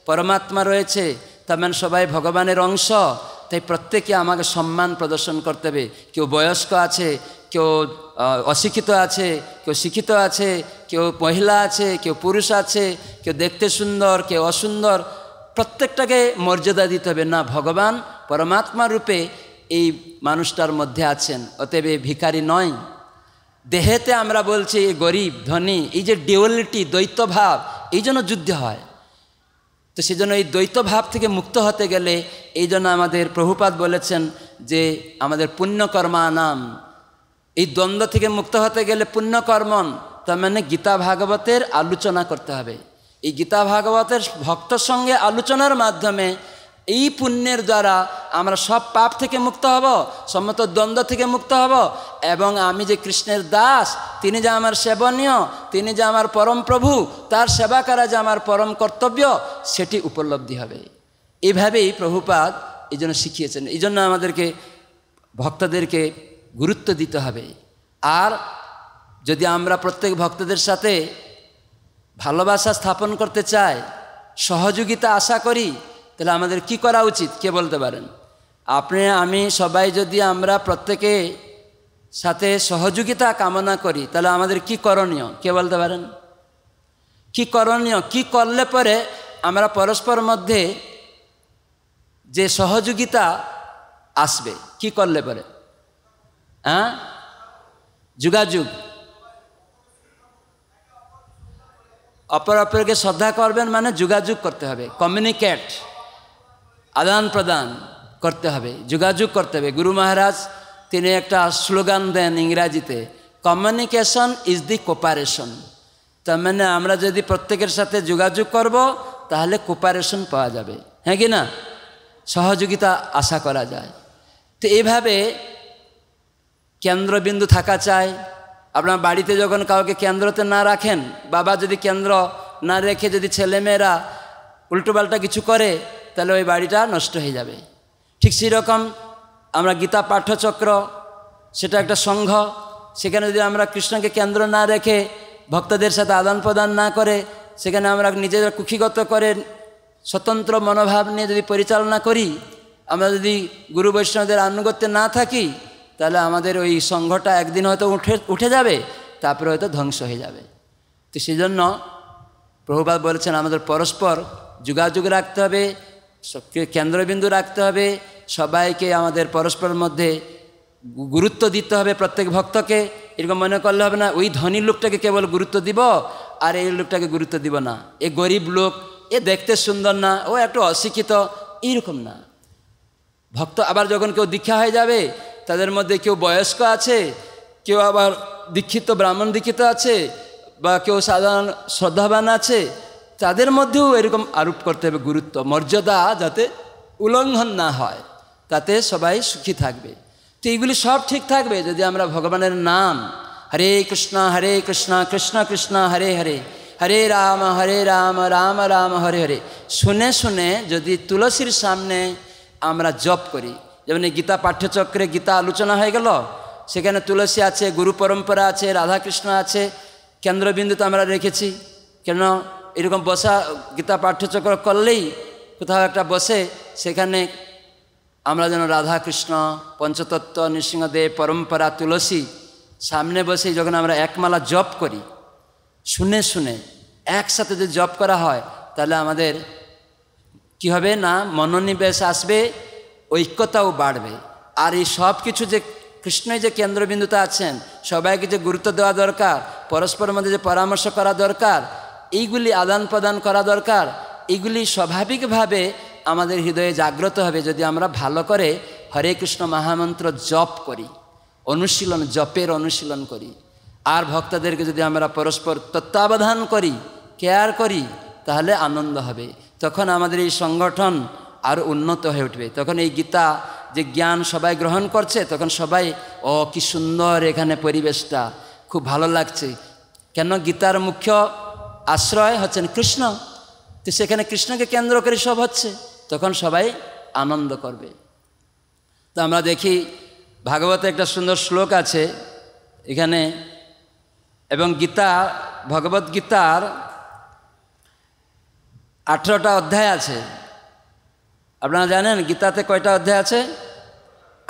পরমাত্মা রয়েছে তার মানে সবাই ভগবানের অংশ তাই প্রত্যেকে আমাকে সম্মান প্রদর্শন করতে হবে কেউ বয়স্ক আছে কেউ অশিক্ষিত আছে কেউ শিক্ষিত আছে কেউ মহিলা আছে কেউ পুরুষ আছে কেউ দেখতে সুন্দর কেউ অসুন্দর প্রত্যেকটাকে মর্যাদা দিতে হবে না ভগবান পরমাত্মা রূপে এই মানুষটার মধ্যে আছেন অতএব ভিখারি নয় দেহেতে আমরা বলছি গরিব ধনী এই যে ডিওলিটি দ্বৈতভাব এই জন্য যুদ্ধ হয় তো সেজন্য এই দ্বৈত ভাব থেকে মুক্ত হতে গেলে এই জন্য আমাদের প্রভুপাত বলেছেন যে আমাদের পুণ্যকর্মা নাম এই দ্বন্দ্ব থেকে মুক্ত হতে গেলে পুণ্যকর্মণ তার মানে গীতা ভাগবতের আলোচনা করতে হবে এই গীতা ভাগবতের ভক্তর সঙ্গে আলোচনার মাধ্যমে এই পুণ্যের দ্বারা আমরা সব পাপ থেকে মুক্ত হব সমস্ত দ্বন্দ্ব থেকে মুক্ত হব এবং আমি যে কৃষ্ণের দাস তিনি যে আমার সেবনীয় তিনি যে আমার পরম প্রভু তার সেবা করা যে আমার পরম কর্তব্য সেটি উপলব্ধি হবে এভাবেই প্রভুপাদ এই জন্য শিখিয়েছেন এই জন্য আমাদেরকে ভক্তদেরকে গুরুত্ব দিতে হবে আর যদি আমরা প্রত্যেক ভক্তদের সাথে ভালোবাসা স্থাপন করতে চাই সহযোগিতা আশা করি তাহলে আমাদের কি করা উচিত কে বলতে পারেন আপনি আমি সবাই যদি আমরা প্রত্যেকে সাথে সহযোগিতা কামনা করি তাহলে আমাদের কি করণীয় কে বলতে পারেন কি করণীয় কি করলে পরে আমরা পরস্পর মধ্যে যে সহযোগিতা আসবে কি করলে পরে হ্যাঁ যোগাযোগ অপর অপরকে শ্রদ্ধা করবেন মানে যোগাযোগ করতে হবে কমিউনিকেট আদান প্রদান করতে হবে যোগাযোগ করতে হবে গুরু মহারাজ তিনি একটা স্লোগান দেন ইংরাজিতে কমিউনিকেশন ইজ দি কোপারেশন তার মানে আমরা যদি প্রত্যেকের সাথে যোগাযোগ করব তাহলে কোপারেশন পাওয়া যাবে হ্যাঁ কি না সহযোগিতা আশা করা যায় তো এইভাবে কেন্দ্রবিন্দু থাকা চাই আপনার বাড়িতে যখন কাউকে কেন্দ্রতে না রাখেন বাবা যদি কেন্দ্র না রেখে যদি ছেলেমেয়েরা উল্টোপাল্টা কিছু করে তাহলে ওই বাড়িটা নষ্ট হয়ে যাবে ঠিক সেরকম আমরা গীতা পাঠ্যচক্র সেটা একটা সংঘ সেখানে যদি আমরা কৃষ্ণকে কেন্দ্র না রেখে ভক্তদের সাথে আদান প্রদান না করে সেখানে আমরা নিজেদের কুখিগত করে স্বতন্ত্র মনোভাব নিয়ে যদি পরিচালনা করি আমরা যদি গুরু বৈষ্ণবদের আনুগত্যে না থাকি তাহলে আমাদের ওই সংঘটা একদিন হয়তো উঠে উঠে যাবে তারপরে হয়তো ধ্বংস হয়ে যাবে তো সেই জন্য প্রভুপাত বলেছেন আমাদের পরস্পর যোগাযোগ রাখতে হবে শক্তির কেন্দ্রবিন্দু রাখতে হবে সবাইকে আমাদের পরস্পরের মধ্যে গুরুত্ব দিতে হবে প্রত্যেক ভক্তকে এরকম মনে করলে হবে না ওই ধনী লোকটাকে কেবল গুরুত্ব দিব আর এই লোকটাকে গুরুত্ব দিব না এ গরিব লোক এ দেখতে সুন্দর না ও একটু অশিক্ষিত এইরকম না ভক্ত আবার যখন কেউ দীক্ষা হয়ে যাবে তাদের মধ্যে কেউ বয়স্ক আছে কেউ আবার দীক্ষিত ব্রাহ্মণ দীক্ষিত আছে বা কেউ সাধারণ শ্রদ্ধাবান আছে তাদের মধ্যেও এরকম আরোপ করতে হবে গুরুত্ব মর্যাদা যাতে উল্লঙ্ঘন না হয় তাতে সবাই সুখী থাকবে তো এইগুলি সব ঠিক থাকবে যদি আমরা ভগবানের নাম হরে কৃষ্ণ হরে কৃষ্ণ কৃষ্ণ কৃষ্ণ হরে হরে হরে রাম হরে রাম রাম রাম হরে হরে শুনে শুনে যদি তুলসীর সামনে আমরা জপ করি যেমন গীতা পাঠ্যচক্রে গীতা আলোচনা হয়ে গেল সেখানে তুলসী আছে গুরু পরম্পরা আছে রাধাকৃষ্ণ আছে কেন্দ্রবিন্দু তো আমরা রেখেছি কেন এরকম বসা গীতা পাঠ্যচক্র করলেই কোথাও একটা বসে সেখানে আমরা যেন রাধাকৃষ্ণ পঞ্চতত্ত্ব নৃসিংহদেব পরম্পরা তুলসী সামনে বসে যখন আমরা একমালা জপ করি শুনে শুনে একসাথে যদি জপ করা হয় তাহলে আমাদের কি হবে না মনোনিবেশ আসবে ঐক্যতাও বাড়বে আর এই সব কিছু যে কৃষ্ণই যে কেন্দ্রবিন্দুতে আছেন সবাইকে যে গুরুত্ব দেওয়া দরকার পরস্পরের মধ্যে যে পরামর্শ করা দরকার এইগুলি আদান প্রদান করা দরকার এগুলি স্বাভাবিকভাবে আমাদের হৃদয়ে জাগ্রত হবে যদি আমরা ভালো করে হরে কৃষ্ণ মহামন্ত্র জপ করি অনুশীলন জপের অনুশীলন করি আর ভক্তদেরকে যদি আমরা পরস্পর তত্ত্বাবধান করি কেয়ার করি তাহলে আনন্দ হবে তখন আমাদের এই সংগঠন আরও উন্নত হয়ে উঠবে তখন এই গীতা যে জ্ঞান সবাই গ্রহণ করছে তখন সবাই ও কি সুন্দর এখানে পরিবেশটা খুব ভালো লাগছে কেন গীতার মুখ্য আশ্রয় হচ্ছেন কৃষ্ণ তো সেখানে কৃষ্ণকে কেন্দ্র করে সব হচ্ছে তখন সবাই আনন্দ করবে তো আমরা দেখি ভাগবতে একটা সুন্দর শ্লোক আছে এখানে এবং গীতা ভগবত গীতার আঠেরোটা অধ্যায় আছে আপনারা জানেন গীতাতে কয়টা অধ্যায় আছে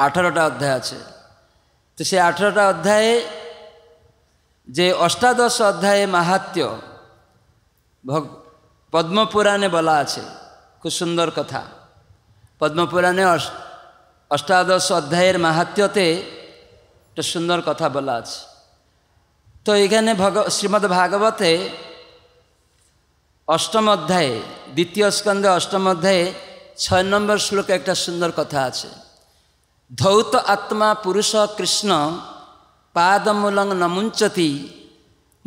আঠারোটা অধ্যায় আছে তো সেই আঠারোটা অধ্যায়ে যে অষ্টাদশ অধ্যায়ে মাহাত্ম্য পদ্মপুরাণে বলা আছে খুব সুন্দর কথা পদ্মপুরাণে অষ্টাদশ অধ্যায়ের মাহাত্ম্যতে একটা সুন্দর কথা বলা আছে তো এখানে ভগ শ্রীমদ্ ভাগবতে অষ্টম অধ্যায়ে দ্বিতীয় স্কন্ধে অষ্টম অধ্যায়ে ছয় নম্বর শ্লোকে একটা সুন্দর কথা আছে ধৌত আত্মা পুরুষ কৃষ্ণ পাদমূলং নমুঞ্চতি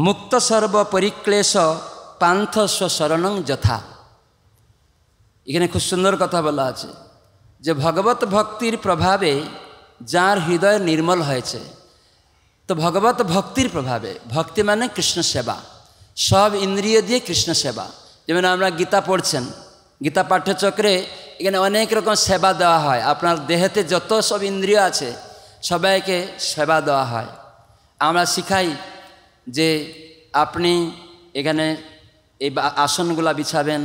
মুক্ত সর্ব পরিক্লেশ পান্থ শরণং যথা এখানে খুব সুন্দর কথা বলা আছে যে ভগবত ভক্তির প্রভাবে যার হৃদয় নির্মল হয়েছে তো ভগবত ভক্তির প্রভাবে ভক্তি মানে কৃষ্ণ সেবা সব ইন্দ্রিয় দিয়ে কৃষ্ণ সেবা যেমন আমরা গীতা পড়ছেন গীতা পাঠ্যচক্রে এখানে অনেক রকম সেবা দেওয়া হয় আপনার দেহেতে যত সব ইন্দ্রিয় আছে সবাইকে সেবা দেওয়া হয় আমরা শিখাই যে আপনি এখানে এই আসনগুলা বিছাবেন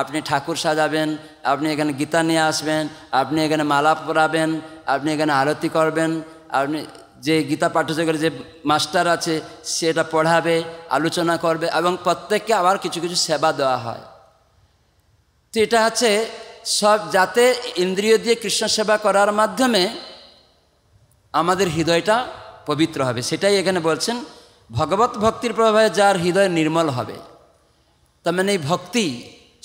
আপনি ঠাকুর সাজাবেন আপনি এখানে গীতা নিয়ে আসবেন আপনি এখানে মালা পরাবেন আপনি এখানে আরতি করবেন আপনি যে গীতা পাঠ্যযোগের যে মাস্টার আছে সেটা পড়াবে আলোচনা করবে এবং প্রত্যেককে আবার কিছু কিছু সেবা দেওয়া হয় তো এটা হচ্ছে সব যাতে ইন্দ্রিয় দিয়ে কৃষ্ণ সেবা করার মাধ্যমে আমাদের হৃদয়টা পবিত্র হবে সেটাই এখানে বলছেন ভগবত ভক্তির প্রভাবে যার হৃদয় নির্মল হবে তার মানে এই ভক্তি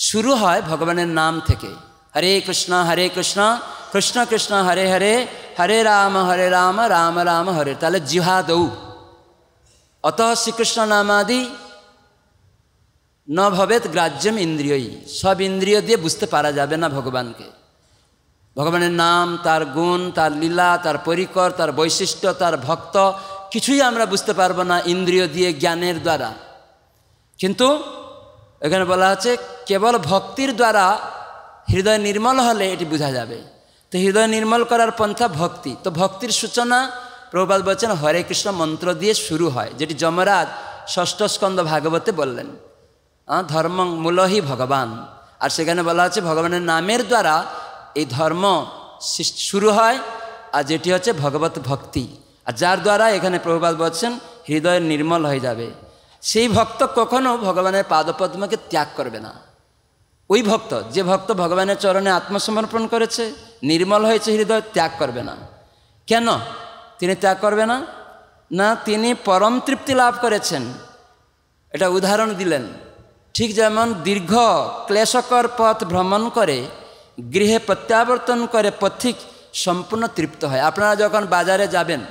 শুরু হয় ভগবানের নাম থেকে হরে কৃষ্ণ হরে কৃষ্ণ কৃষ্ণ কৃষ্ণ হরে হরে হরে রাম হরে রাম রাম রাম হরে তাহলে জিহাদৌ অত শ্রীকৃষ্ণ নামাদি ন ভবেত গ্রাহ্যম ইন্দ্রিয়ই সব ইন্দ্রিয় দিয়ে বুঝতে পারা যাবে না ভগবানকে ভগবানের নাম তার গুণ তার লীলা তার পরিকর তার বৈশিষ্ট্য তার ভক্ত কিছুই আমরা বুঝতে পারবো না ইন্দ্রিয় দিয়ে জ্ঞানের দ্বারা কিন্তু এখানে বলা হচ্ছে কেবল ভক্তির দ্বারা হৃদয় নির্মল হলে এটি বোঝা যাবে তো হৃদয় নির্মল করার পন্থা ভক্তি তো ভক্তির সূচনা প্রভুপাদ বলছেন হরে কৃষ্ণ মন্ত্র দিয়ে শুরু হয় যেটি যমরাজ ষষ্ঠ স্কন্দ ভাগবতে বললেন ধর্ম মূলহী ভগবান আর সেখানে বলা হচ্ছে ভগবানের নামের দ্বারা এই ধর্ম শুরু হয় আর যেটি হচ্ছে ভগবত ভক্তি আর যার দ্বারা এখানে প্রভুপাদ বলছেন হৃদয় নির্মল হয়ে যাবে সেই ভক্ত কখনো ভগবানের পাদপদ্মকে ত্যাগ করবে না ওই ভক্ত যে ভক্ত ভগবানের চরণে আত্মসমর্পণ করেছে নির্মল হয়েছে হৃদয় ত্যাগ করবে না কেন তিনি ত্যাগ করবে না না তিনি পরম তৃপ্তি লাভ করেছেন এটা উদাহরণ দিলেন ঠিক যেমন দীর্ঘ ক্লেশকর পথ ভ্রমণ করে গৃহে প্রত্যাবর্তন করে পথিক সম্পূর্ণ তৃপ্ত হয় আপনারা যখন বাজারে যাবেন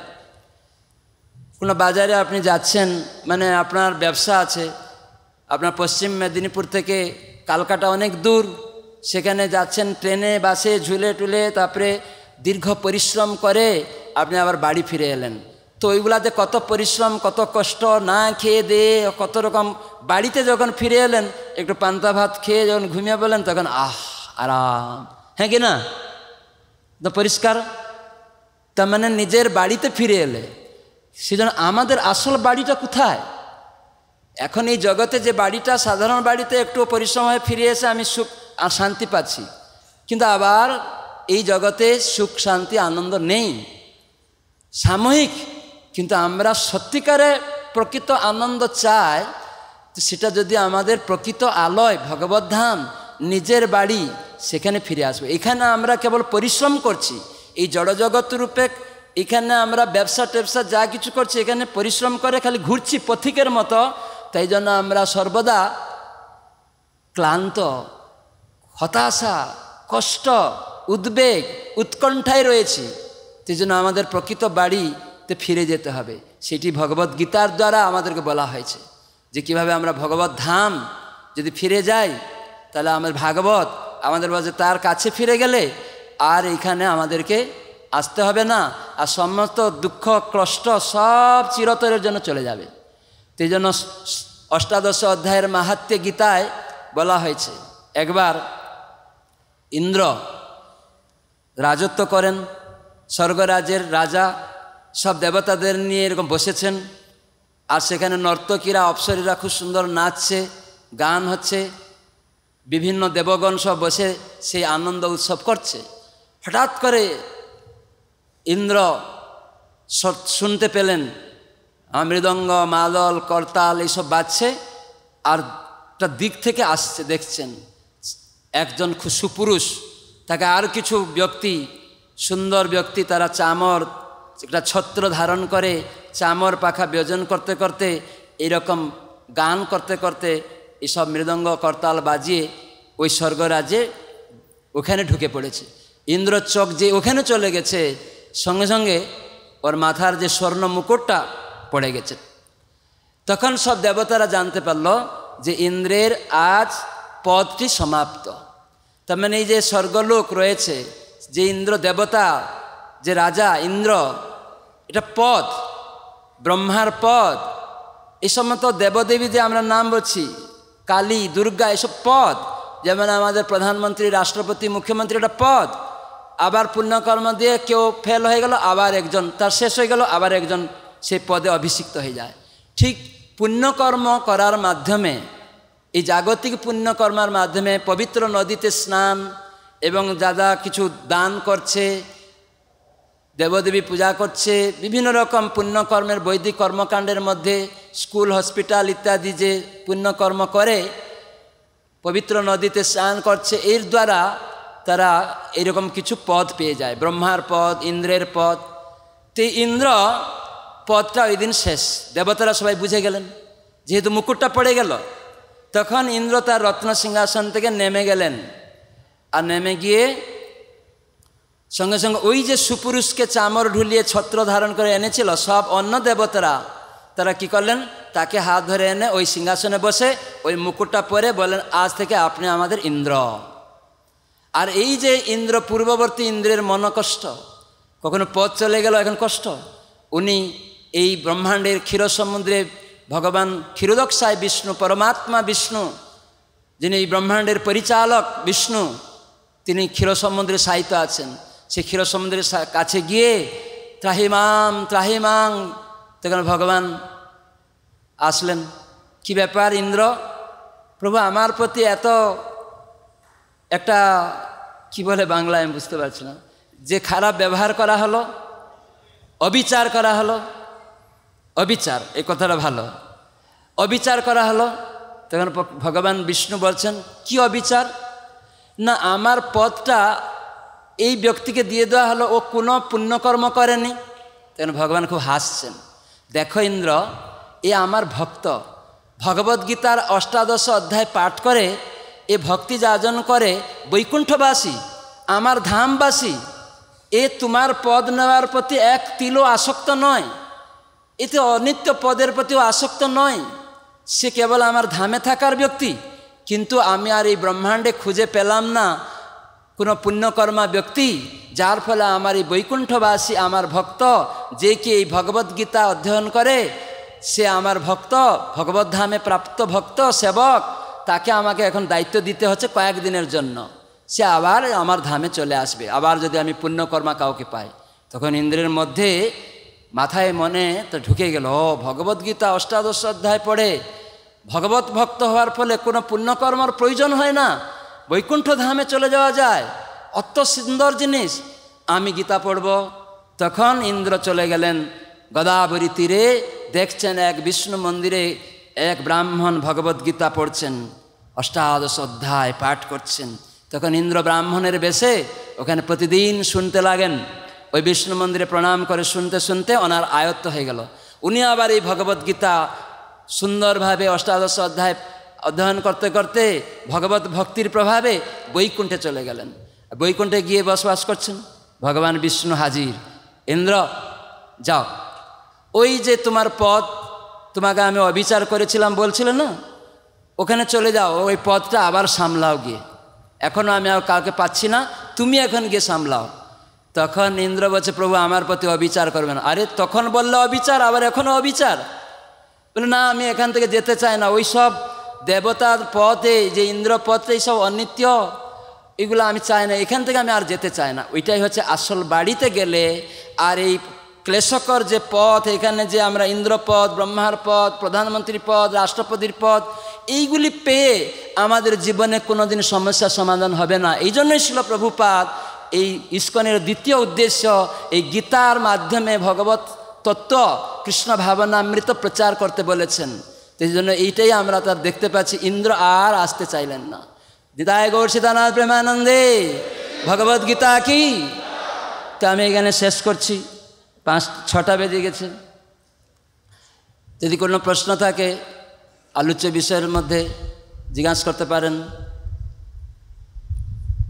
কোনো বাজারে আপনি যাচ্ছেন মানে আপনার ব্যবসা আছে আপনার পশ্চিম মেদিনীপুর থেকে কালকাটা অনেক দূর সেখানে যাচ্ছেন ট্রেনে বাসে ঝুলে টুলে তারপরে দীর্ঘ পরিশ্রম করে আপনি আবার বাড়ি ফিরে এলেন তো ওইগুলাতে কত পরিশ্রম কত কষ্ট না খেয়ে দেয়ে কত রকম বাড়িতে যখন ফিরে এলেন একটু পান্তা ভাত খেয়ে যখন ঘুমিয়ে বলেন তখন আহ আরাম হ্যাঁ কি না তো পরিষ্কার তার মানে নিজের বাড়িতে ফিরে এলে সেজন্য আমাদের আসল বাড়িটা কোথায় এখন এই জগতে যে বাড়িটা সাধারণ বাড়িতে একটু পরিশ্রম হয়ে ফিরে এসে আমি সুখ আর শান্তি পাচ্ছি কিন্তু আবার এই জগতে সুখ শান্তি আনন্দ নেই সাময়িক কিন্তু আমরা সত্যিকারে প্রকৃত আনন্দ চাই তো সেটা যদি আমাদের প্রকৃত আলয় ভগবত ধাম নিজের বাড়ি সেখানে ফিরে আসবে এখানে আমরা কেবল পরিশ্রম করছি এই জড়জগত রূপে এখানে আমরা ব্যবসা টেবসা যা কিছু করছি এখানে পরিশ্রম করে খালি ঘুরছি পথিকের মতো তাই জন্য আমরা সর্বদা ক্লান্ত হতাশা কষ্ট উদ্বেগ উৎকণ্ঠায় রয়েছি সেই জন্য আমাদের প্রকৃত বাড়িতে ফিরে যেতে হবে সেটি ভগবত গীতার দ্বারা আমাদেরকে বলা হয়েছে যে কিভাবে আমরা ভগবত ধাম যদি ফিরে যাই তাহলে আমার ভাগবত আমাদের বলছে তার কাছে ফিরে গেলে আর এখানে আমাদেরকে আসতে হবে না আর সমস্ত দুঃখ কষ্ট সব চিরতরের জন্য চলে যাবে সেই জন্য অষ্টাদশ অধ্যায়ের মাহাত্ম্য গীতায় বলা হয়েছে একবার ইন্দ্র রাজত্ব করেন স্বর্গরাজের রাজা সব দেবতাদের নিয়ে এরকম বসেছেন আর সেখানে নর্তকীরা অপসরীরা খুব সুন্দর নাচছে গান হচ্ছে বিভিন্ন দেবগণ সব বসে সেই আনন্দ উৎসব করছে হঠাৎ করে ইন্দ্র শুনতে পেলেন মৃদঙ্গ মাদল করতাল এইসব বাজছে আর একটা দিক থেকে আসছে দেখছেন একজন সুপুরুষ তাকে আর কিছু ব্যক্তি সুন্দর ব্যক্তি তারা চামর একটা ছত্র ধারণ করে চামর পাখা ব্যজন করতে করতে এরকম গান করতে করতে এসব মৃদঙ্গ করতাল বাজিয়ে ওই স্বর্গরাজে ওখানে ঢুকে পড়েছে ইন্দ্র চোখ যে ওখানে চলে গেছে সঙ্গে সঙ্গে ওর মাথার যে স্বর্ণ মুকুটটা পড়ে গেছে তখন সব দেবতারা জানতে পারল যে ইন্দ্রের আজ পদটি সমাপ্ত তার মানে এই যে স্বর্গলোক রয়েছে যে ইন্দ্র দেবতা যে রাজা ইন্দ্র এটা পদ ব্রহ্মার পদ এই সমস্ত দেবদেবী যে আমরা নাম বলছি কালী দুর্গা এসব পদ যেমন আমাদের প্রধানমন্ত্রী রাষ্ট্রপতি মুখ্যমন্ত্রী এটা পদ আবার পুণ্যকর্ম দিয়ে কেউ ফেল হয়ে গেল আবার একজন তার শেষ হয়ে গেল আবার একজন সেই পদে অভিষিক্ত হয়ে যায় ঠিক পুণ্যকর্ম করার মাধ্যমে এই জাগতিক পুণ্যকর্মার মাধ্যমে পবিত্র নদীতে স্নান এবং যা যা কিছু দান করছে দেবদেবী পূজা করছে বিভিন্ন রকম পুণ্যকর্মের বৈদিক কর্মকাণ্ডের মধ্যে স্কুল হসপিটাল ইত্যাদি যে পুণ্যকর্ম করে পবিত্র নদীতে স্নান করছে এর দ্বারা তারা এরকম কিছু পদ পেয়ে যায় ব্রহ্মার পদ ইন্দ্রের পদ তো ইন্দ্র পদটা ওই দিন শেষ দেবতারা সবাই বুঝে গেলেন যেহেতু মুকুটটা পড়ে গেল তখন ইন্দ্র তার রত্ন সিংহাসন থেকে নেমে গেলেন আর নেমে গিয়ে সঙ্গে সঙ্গে ওই যে সুপুরুষকে চামর ঢুলিয়ে ছত্র ধারণ করে এনেছিল সব অন্য দেবতারা তারা কি করলেন তাকে হাত ধরে এনে ওই সিংহাসনে বসে ওই মুকুটটা পরে বলেন আজ থেকে আপনি আমাদের ইন্দ্র আর এই যে ইন্দ্র পূর্ববর্তী ইন্দ্রের মন কষ্ট কখনো পথ চলে গেল এখন কষ্ট উনি এই ব্রহ্মাণ্ডের ক্ষীর সমুদ্রে ভগবান ক্ষীরোদক্ষায় বিষ্ণু পরমাত্মা বিষ্ণু যিনি এই ব্রহ্মাণ্ডের পরিচালক বিষ্ণু তিনি ক্ষীর সমুদ্রে সাহিত্য আছেন সে ক্ষীর সমুদ্রের কাছে গিয়ে ত্রাহিমাম ত্রাহিমাং তখন ভগবান আসলেন কি ব্যাপার ইন্দ্র প্রভু আমার প্রতি এত একটা কি বলে বাংলায় আমি বুঝতে পারছি না যে খারাপ ব্যবহার করা হলো অবিচার করা হলো অবিচার এই কথাটা ভালো অবিচার করা হলো তখন ভগবান বিষ্ণু বলছেন কি অবিচার না আমার পথটা এই ব্যক্তিকে দিয়ে দেওয়া হলো ও কোনো পুণ্যকর্ম করেনি তখন ভগবান খুব হাসছেন দেখো ইন্দ্র এ আমার ভক্ত ভগবদ্গীতার অষ্টাদশ অধ্যায় পাঠ করে এ ভক্তি যাজন করে বৈকুণ্ঠবাসী আমার ধামবাসী এ তোমার পদ নেওয়ার প্রতি এক তিলও আসক্ত নয় এতে অনিত্য পদের প্রতিও আসক্ত নয় সে কেবল আমার ধামে থাকার ব্যক্তি কিন্তু আমি আর এই ব্রহ্মাণ্ডে খুঁজে পেলাম না কোনো পুণ্যকর্মা ব্যক্তি যার ফলে আমার এই বৈকুণ্ঠবাসী আমার ভক্ত যে কি এই ভগবদ্গীতা অধ্যয়ন করে সে আমার ভক্ত ভগবদ্ধামে প্রাপ্ত ভক্ত সেবক তাকে আমাকে এখন দায়িত্ব দিতে হচ্ছে কয়েকদিনের জন্য সে আবার আমার ধামে চলে আসবে আবার যদি আমি পুণ্যকর্মা কাউকে পাই তখন ইন্দ্রের মধ্যে মাথায় মনে তো ঢুকে গেল ও ভগবদ্গীতা অষ্টাদশ অধ্যায় পড়ে ভগবত ভক্ত হওয়ার ফলে কোনো পুণ্যকর্মার প্রয়োজন হয় না বৈকুণ্ঠ ধামে চলে যাওয়া যায় অত সুন্দর জিনিস আমি গীতা পড়ব তখন ইন্দ্র চলে গেলেন গদাবরী তীরে দেখছেন এক বিষ্ণু মন্দিরে এক ব্রাহ্মণ ভগবদ্গীতা পড়ছেন অষ্টাদশ অধ্যায় পাঠ করছেন তখন ইন্দ্র ব্রাহ্মণের বেশে ওখানে প্রতিদিন শুনতে লাগেন ওই বিষ্ণু মন্দিরে প্রণাম করে শুনতে শুনতে ওনার আয়ত্ত হয়ে গেল উনি আবার এই ভগবদ্গীতা সুন্দরভাবে অষ্টাদশ অধ্যায় অধ্যয়ন করতে করতে ভগবত ভক্তির প্রভাবে বৈকুণ্ঠে চলে গেলেন বৈকুণ্ঠে গিয়ে বসবাস করছেন ভগবান বিষ্ণু হাজির ইন্দ্র যাও ওই যে তোমার পথ তোমাকে আমি অবিচার করেছিলাম বলছিল না ওখানে চলে যাও ওই পথটা আবার সামলাও গিয়ে এখনও আমি আর কাউকে পাচ্ছি না তুমি এখন গিয়ে সামলাও তখন ইন্দ্র বলছে প্রভু আমার প্রতি অবিচার করবে না আরে তখন বললে অবিচার আবার এখনও অবিচার বলে না আমি এখান থেকে যেতে চাই না ওই সব দেবতার পথে যে ইন্দ্র পথে সব অনিত্য এগুলো আমি চাই না এখান থেকে আমি আর যেতে চাই না ওইটাই হচ্ছে আসল বাড়িতে গেলে আর এই ক্লেশকর যে পথ এখানে যে আমরা ইন্দ্রপদ ব্রহ্মার পদ প্রধানমন্ত্রী পদ রাষ্ট্রপতির পদ এইগুলি পেয়ে আমাদের জীবনে কোনো দিন সমস্যা সমাধান হবে না এই জন্যই ছিল প্রভুপাত এই ইস্কনের দ্বিতীয় উদ্দেশ্য এই গীতার মাধ্যমে ভগবত তত্ত্ব কৃষ্ণ ভাবনামৃত প্রচার করতে বলেছেন সেই জন্য এইটাই আমরা তার দেখতে পাচ্ছি ইন্দ্র আর আসতে চাইলেন না দিদায় গৌর সীতানাথ প্রেমানন্দে ভগবদ্গীতা কি তো আমি এখানে শেষ করছি পাঁচ ছটা বেজে গেছে যদি কোনো প্রশ্ন থাকে আলোচ্য বিষয়ের মধ্যে জিজ্ঞাসা করতে পারেন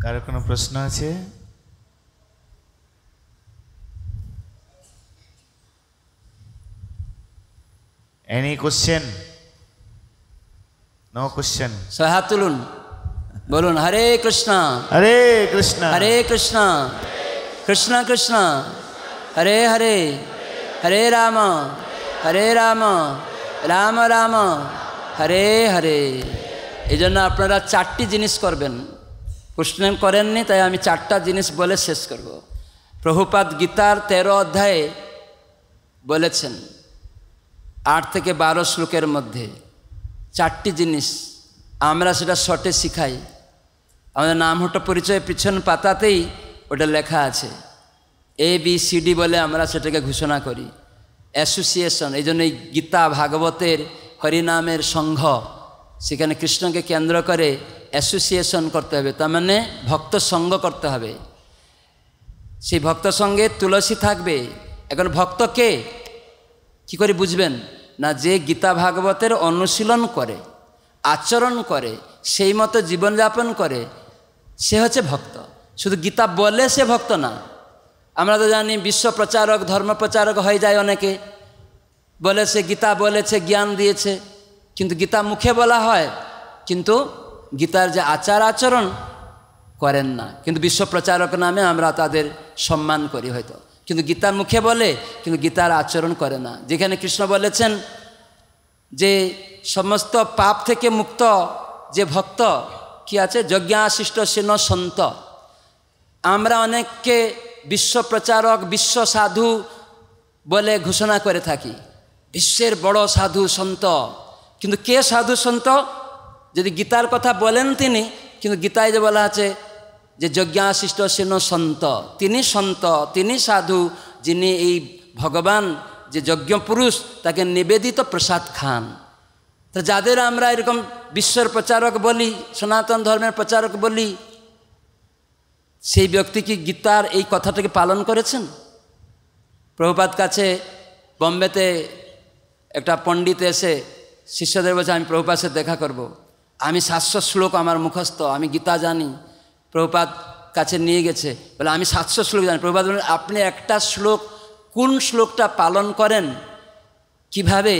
কারো কোনো প্রশ্ন আছে এনি কোশ্চেন নো কোশ্চেন সহায় তুলুন বলুন হরে কৃষ্ণ হরে কৃষ্ণ হরে কৃষ্ণ কৃষ্ণ কৃষ্ণ হরে হরে হরে রাম হরে রাম রাম রাম হরে হরে এই জন্য আপনারা চারটি জিনিস করবেন প্রশ্ন করেননি তাই আমি চারটা জিনিস বলে শেষ করব প্রভুপাত গীতার তেরো অধ্যায়ে বলেছেন আট থেকে বারো শ্লোকের মধ্যে চারটি জিনিস আমরা সেটা শর্টে শিখাই আমাদের নাম হটো পরিচয় পিছন পাতাতেই ওটা লেখা আছে এ বি সি ডি বলে আমরা সেটাকে ঘোষণা করি অ্যাসোসিয়েশন এই জন্য এই গীতা ভাগবতের হরিনামের সংঘ সেখানে কৃষ্ণকে কেন্দ্র করে অ্যাসোসিয়েশন করতে হবে তার মানে ভক্ত সঙ্গ করতে হবে সেই ভক্ত সঙ্গে তুলসী থাকবে এখন ভক্ত কে কী করে বুঝবেন না যে গীতা ভাগবতের অনুশীলন করে আচরণ করে সেই মতো জীবনযাপন করে সে হচ্ছে ভক্ত শুধু গীতা বলে সে ভক্ত না আমরা তো জানি বিশ্ব প্রচারক ধর্ম প্রচারক হয়ে যায় অনেকে বলেছে গীতা বলেছে জ্ঞান দিয়েছে কিন্তু গীতা মুখে বলা হয় কিন্তু গীতার যে আচার আচরণ করেন না কিন্তু বিশ্ব প্রচারক নামে আমরা তাদের সম্মান করি হয়তো কিন্তু গীতা মুখে বলে কিন্তু গীতার আচরণ করে না যেখানে কৃষ্ণ বলেছেন যে সমস্ত পাপ থেকে মুক্ত যে ভক্ত কি আছে যজ্ঞাশিষ্ট সেন সন্ত আমরা অনেককে বিশ্ব প্রচারক বিশ্ব সাধু বলে ঘোষণা করে থাকি বিশ্বের বড় সাধু সন্ত কিন্তু কে সাধু সন্ত যদি গীতার কথা বলেন তিনি কিন্তু গীতায় যে বলা আছে যে যজ্ঞাশিষ্ট সেন সন্ত তিনি সন্ত তিনি সাধু যিনি এই ভগবান যে যজ্ঞ পুরুষ তাকে নিবেদিত প্রসাদ খান তো যাদের আমরা এরকম বিশ্বের প্রচারক বলি সনাতন ধর্মের প্রচারক বলি সেই ব্যক্তি কি গীতার এই কথাটাকে পালন করেছেন প্রভুপাত কাছে বম্বেতে একটা পণ্ডিত এসে শিষ্যদের বলছে আমি প্রভুপাত সাথে দেখা করব। আমি সাতশো শ্লোক আমার মুখস্থ আমি গীতা জানি প্রভুপাত কাছে নিয়ে গেছে বলে আমি সাতশো শ্লোক জানি প্রভুপাত বলেন আপনি একটা শ্লোক কোন শ্লোকটা পালন করেন কিভাবে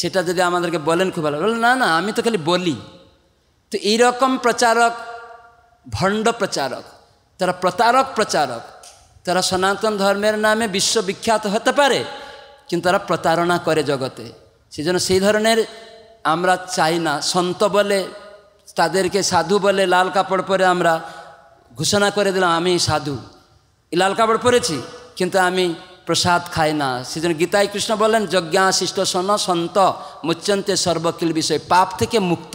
সেটা যদি আমাদেরকে বলেন খুব ভালো বলেন না না আমি তো খালি বলি তো এইরকম প্রচারক ভণ্ড প্রচারক তারা প্রতারক প্রচারক তারা সনাতন ধর্মের নামে বিশ্ববিখ্যাত হতে পারে কিন্তু তারা প্রতারণা করে জগতে সেই জন্য সেই ধরনের আমরা চাই না সন্ত বলে তাদেরকে সাধু বলে লাল কাপড় পরে আমরা ঘোষণা করে দিলাম আমি সাধু এই লাল কাপড় পরেছি কিন্তু আমি প্রসাদ খাই না সেজন্য গীতায় কৃষ্ণ বলেন যজ্ঞাশিষ্ট সন সন্ত মুচ্চন্তে সর্বকিল বিষয় পাপ থেকে মুক্ত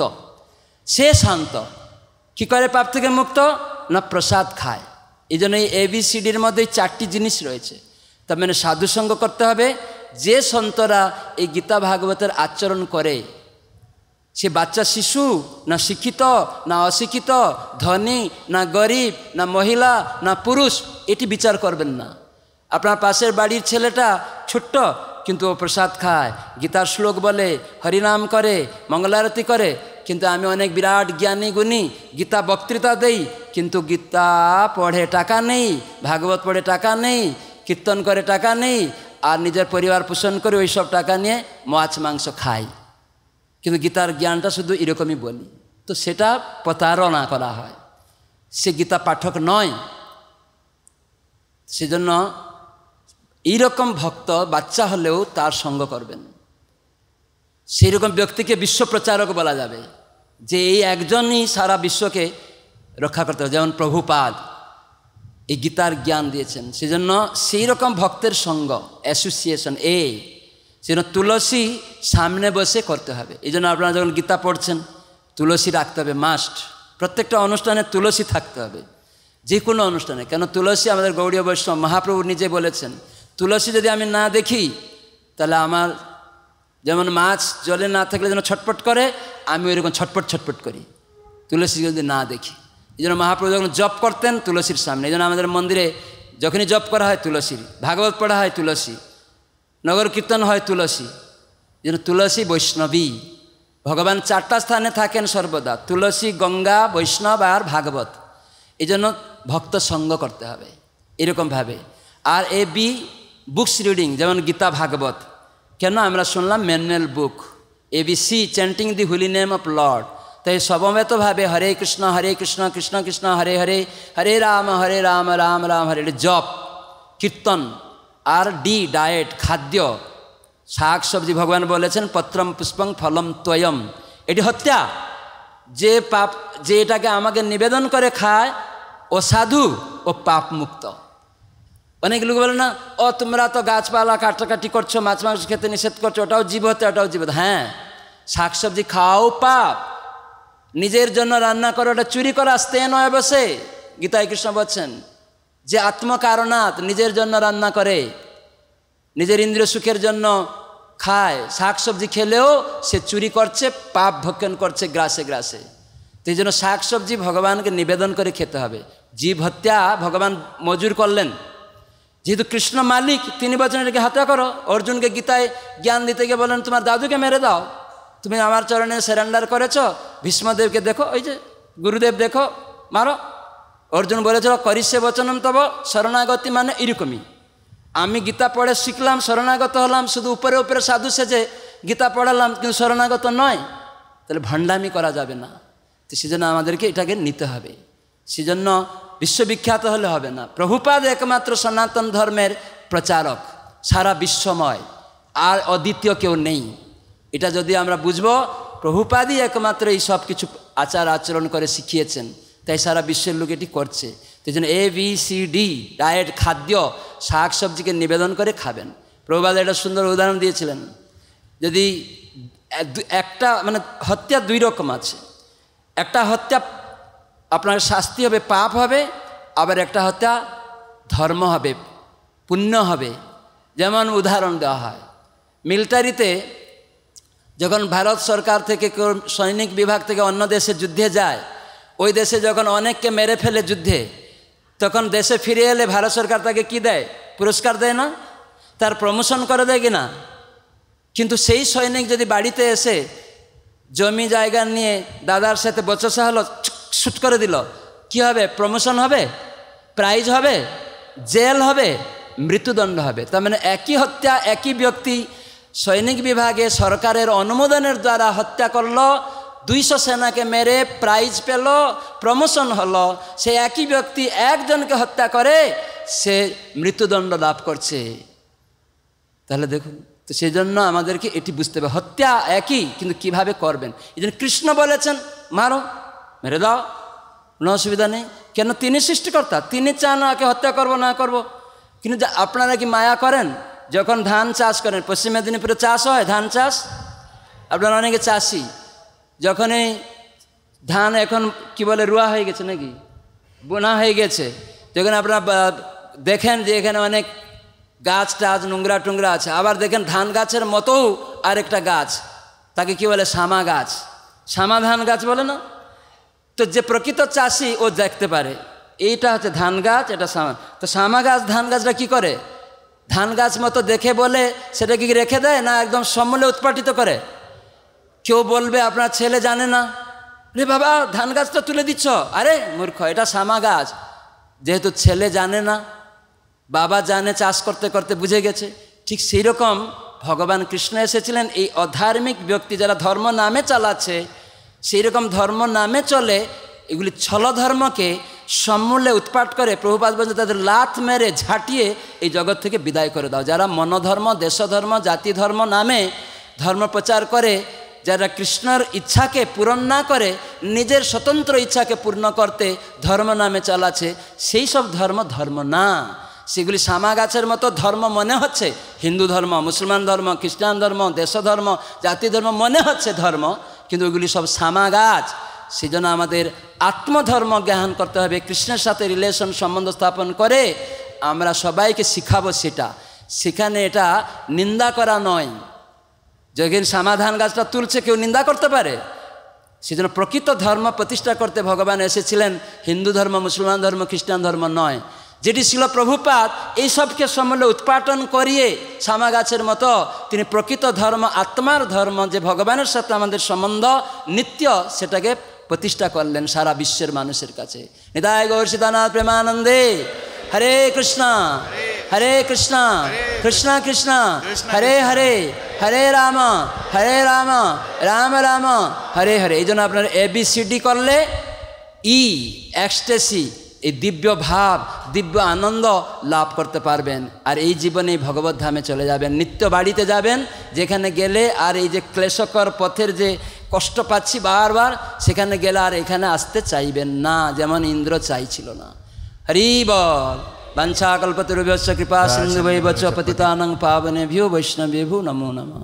সে শান্ত কী করে পাপ থেকে মুক্ত না প্রসাদ খায় এই জন্য এই এবিসিডির মধ্যে চারটি জিনিস রয়েছে তার মানে সাধুসঙ্গ করতে হবে যে সন্তরা এই গীতা ভাগবতের আচরণ করে সে বাচ্চা শিশু না শিক্ষিত না অশিক্ষিত ধনী না গরিব না মহিলা না পুরুষ এটি বিচার করবেন না আপনার পাশের বাড়ির ছেলেটা ছোট্ট কিন্তু ও প্রসাদ খায় গীতার শ্লোক বলে হরিনাম করে মঙ্গলারতি করে কিন্তু আমি অনেক বিরাট জ্ঞানী গুণী গীতা বক্তৃতা দেই কিন্তু গীতা পড়ে টাকা নেই ভাগবত পড়ে টাকা নেই কীর্তন করে টাকা নেই আর নিজের পরিবার পোষণ করে ওইসব টাকা নিয়ে মাছ মাংস খাই কিন্তু গীতার জ্ঞানটা শুধু এরকমই বলি তো সেটা প্রতারণা করা হয় সে গীতা পাঠক নয় সেজন্য এইরকম ভক্ত বাচ্চা হলেও তার সঙ্গ করবেন সেই রকম ব্যক্তিকে বিশ্বপ্রচারক বলা যাবে যে এই একজনই সারা বিশ্বকে রক্ষা করতে হবে যেমন প্রভুপাদ এই গীতার জ্ঞান দিয়েছেন সেজন্য সেই রকম ভক্তের সঙ্গ অ্যাসোসিয়েশন এ সেজন্য তুলসী সামনে বসে করতে হবে এই জন্য আপনারা যখন গীতা পড়ছেন তুলসী রাখতে হবে মাস্ট প্রত্যেকটা অনুষ্ঠানে তুলসী থাকতে হবে যে কোনো অনুষ্ঠানে কেন তুলসী আমাদের গৌরী বৈষ্ণব মহাপ্রভু নিজে বলেছেন তুলসী যদি আমি না দেখি তাহলে আমার যেমন মাছ জলে না থাকলে যেন ছটপট করে আমি ওইরকম ছটপট ছটপট করি তুলসী যদি না দেখি এই জন্য মহাপ্রভু যখন জপ করতেন তুলসীর সামনে এই জন্য আমাদের মন্দিরে যখনই জপ করা হয় তুলসীর ভাগবত পড়া হয় তুলসী নগর কীর্তন হয় তুলসী যেন তুলসী বৈষ্ণবী ভগবান চারটা স্থানে থাকেন সর্বদা তুলসী গঙ্গা বৈষ্ণব আর ভাগবত এই জন্য ভক্ত সঙ্গ করতে হবে এরকমভাবে আর এ বি বুকস রিডিং যেমন গীতা ভাগবত কেন আমরা শুনলাম manual book ABC chanting the holy name of Lord তাই সমবেতভাবে হরে কৃষ্ণ হরে কৃষ্ণ কৃষ্ণ কৃষ্ণ হরে হরে হরে রাম হরে রাম রাম রাম হরে জপ কীর্তন আর ডি ডায়েট খাদ্য শাক সবজি ভগবান বলেছেন পত্রম পুষ্পং ফলম তয়ম এটি হত্যা যে পাপ যে এটাকে আমাকে নিবেদন করে খায় ও সাধু ও পাপ মুক্ত অনেক লোক বলে না ও তোমরা তো গাছপালা কাটাকাটি করছো মাছ মাংস খেতে নিষেধ করছো ওটাও জীব হতে ওটাও জীব হ্যাঁ শাকসবজি খাও পাপ নিজের জন্য রান্না করো ওটা চুরি করা আসতে নয় বসে গীতায় কৃষ্ণ বলছেন যে আত্মকারণাত নিজের জন্য রান্না করে নিজের ইন্দ্রিয় সুখের জন্য খায় শাকসবজি খেলেও সে চুরি করছে পাপ ভক্ষণ করছে গ্রাসে গ্রাসে তো এই জন্য শাকসবজি ভগবানকে নিবেদন করে খেতে হবে জীব হত্যা ভগবান মজুর করলেন যেহেতু কৃষ্ণ মালিক তিনি বলছেন এটাকে হত্যা করো অর্জুনকে গীতায় জ্ঞান দিতে গিয়ে বলেন তোমার দাদুকে মেরে দাও তুমি আমার চরণে সেরান্ডার করেছ ভীষ্মদেবকে দেখো ওই যে গুরুদেব দেখো মারো অর্জুন বলেছিল সে বচনম তব শরণাগতি মানে এরকমই আমি গীতা পড়ে শিখলাম শরণাগত হলাম শুধু উপরে উপরে সাধু সেজে গীতা পড়ালাম কিন্তু শরণাগত নয় তাহলে ভণ্ডামি করা যাবে না তো সেজন্য আমাদেরকে এটাকে নিতে হবে সেজন্য বিশ্ববিখ্যাত হলে হবে না প্রভুপাদ একমাত্র সনাতন ধর্মের প্রচারক সারা বিশ্বময় আর অদ্বিতীয় কেউ নেই এটা যদি আমরা বুঝবো প্রভুপাদই একমাত্র এই সব কিছু আচার আচরণ করে শিখিয়েছেন তাই সারা বিশ্বের লোক এটি করছে তাই জন্য A B C D diet খাদ্য শাক সবজিকে নিবেদন করে খাবেন প্রভুপাদ একটা সুন্দর উদাহরণ দিয়েছিলেন যদি একটা মানে হত্যা দুই রকম আছে একটা হত্যা আপনার শাস্তি হবে পাপ হবে আবার একটা হত্যা ধর্ম হবে পুণ্য হবে যেমন উদাহরণ দেওয়া হয় মিলিটারিতে যখন ভারত সরকার থেকে সৈনিক বিভাগ থেকে অন্য দেশে যুদ্ধে যায় ওই দেশে যখন অনেককে মেরে ফেলে যুদ্ধে তখন দেশে ফিরে এলে ভারত সরকার তাকে কি দেয় পুরস্কার দেয় না তার প্রমোশন করে দেয় কি না কিন্তু সেই সৈনিক যদি বাড়িতে এসে জমি জায়গা নিয়ে দাদার সাথে বচসা হলো শ্যুট করে দিল কি হবে প্রমোশন হবে প্রাইজ হবে জেল হবে মৃত্যুদণ্ড হবে তার মানে একই হত্যা একই ব্যক্তি সৈনিক বিভাগে সরকারের অনুমোদনের দ্বারা হত্যা করল দুইশো সেনাকে মেরে প্রাইজ পেল প্রমোশন হল সে একই ব্যক্তি একজনকে হত্যা করে সে মৃত্যুদণ্ড লাভ করছে তাহলে দেখুন তো সেই জন্য আমাদেরকে এটি বুঝতে হবে হত্যা একই কিন্তু কিভাবে করবেন এই জন্য কৃষ্ণ বলেছেন মারো মেরে দাও কোনো অসুবিধা নেই কেন তিনি সৃষ্টিকর্তা তিনি চান আকে হত্যা করব না করব কিন্তু আপনারা কি মায়া করেন যখন ধান চাষ করেন পশ্চিম মেদিনীপুরে চাষ হয় ধান চাষ আপনারা অনেকে চাষি যখন এই ধান এখন কি বলে রুয়া হয়ে গেছে নাকি বোনা হয়ে গেছে যখন আপনারা দেখেন যে এখানে অনেক গাছ টাছ নোংরা টুংরা আছে আবার দেখেন ধান গাছের মতোও আরেকটা গাছ তাকে কি বলে শামা গাছ শামা ধান গাছ বলে না তো যে প্রকৃত চাষি ও দেখতে পারে এইটা হচ্ছে ধান গাছ এটা শ্যামা তো শ্যামা গাছ ধান গাছটা কী করে ধান গাছ মতো দেখে বলে সেটা কি রেখে দেয় না একদম সমলে উৎপাটিত করে কেউ বলবে আপনার ছেলে জানে না রে বাবা ধান গাছ তো তুলে দিচ্ছ আরে মূর্খ এটা শ্যামা গাছ যেহেতু ছেলে জানে না বাবা জানে চাষ করতে করতে বুঝে গেছে ঠিক সেই রকম ভগবান কৃষ্ণ এসেছিলেন এই অধার্মিক ব্যক্তি যারা ধর্ম নামে চালাচ্ছে সেই রকম ধর্ম নামে চলে এগুলি ছল ধর্মকে সমূলে উৎপাট করে প্রভুপাত বলছে তাদের লাথ মেরে ঝাঁটিয়ে এই জগৎ থেকে বিদায় করে দাও যারা মনধর্ম দেশধর্ম জাতি ধর্ম নামে ধর্ম প্রচার করে যারা কৃষ্ণর ইচ্ছাকে পূরণ না করে নিজের স্বতন্ত্র ইচ্ছাকে পূর্ণ করতে ধর্ম নামে চালাচ্ছে সেই সব ধর্ম ধর্ম না সেগুলি সামা গাছের মতো ধর্ম মনে হচ্ছে হিন্দু ধর্ম মুসলমান ধর্ম খ্রিস্টান ধর্ম দেশধর্ম জাতি ধর্ম মনে হচ্ছে ধর্ম কিন্তু ওইগুলি সব সামা গাছ সেজন্য আমাদের আত্মধর্ম জ্ঞান করতে হবে কৃষ্ণের সাথে রিলেশন সম্বন্ধ স্থাপন করে আমরা সবাইকে শিখাবো সেটা সেখানে এটা নিন্দা করা নয় যোগীন সমাধান গাছটা তুলছে কেউ নিন্দা করতে পারে সেজন্য প্রকৃত ধর্ম প্রতিষ্ঠা করতে ভগবান এসেছিলেন হিন্দু ধর্ম মুসলমান ধর্ম খ্রিস্টান ধর্ম নয় যেটি ছিল প্রভুপাত এইসবকে সম্বন্ধে উৎপাটন করিয়ে শ্যামা গাছের মতো তিনি প্রকৃত ধর্ম আত্মার ধর্ম যে ভগবানের সাথে আমাদের সম্বন্ধ নিত্য সেটাকে প্রতিষ্ঠা করলেন সারা বিশ্বের মানুষের কাছে নিদায় গৌর সীতানাথ প্রেমানন্দে হরে কৃষ্ণ হরে কৃষ্ণ কৃষ্ণ কৃষ্ণ হরে হরে হরে রাম হরে রাম রাম রাম হরে হরে এই জন্য আপনার এবিসিডি করলে ই e, এক্সটেসি এই দিব্য ভাব দিব্য আনন্দ লাভ করতে পারবেন আর এই জীবনে ভগবত ধামে চলে যাবেন নিত্য বাড়িতে যাবেন যেখানে গেলে আর এই যে ক্লেশকর পথের যে কষ্ট পাচ্ছি বারবার সেখানে গেলে আর এখানে আসতে চাইবেন না যেমন ইন্দ্র চাইছিল না হরি বল বাঞ্ছা কল্পতরুভ্যশ্চ কৃপা সিন্ধু বৈবচ পতিতানং পাবনে ভিউ ভু নমো নমঃ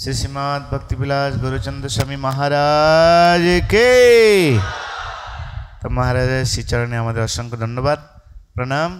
শ্রী শ্রীমৎ ভক্তিবিলাস গুরুচন্দ্র স্বামী মহারাজ কে মহারাজের শ্রীচরণে আমাদের অসংখ্য ধন্যবাদ প্রণাম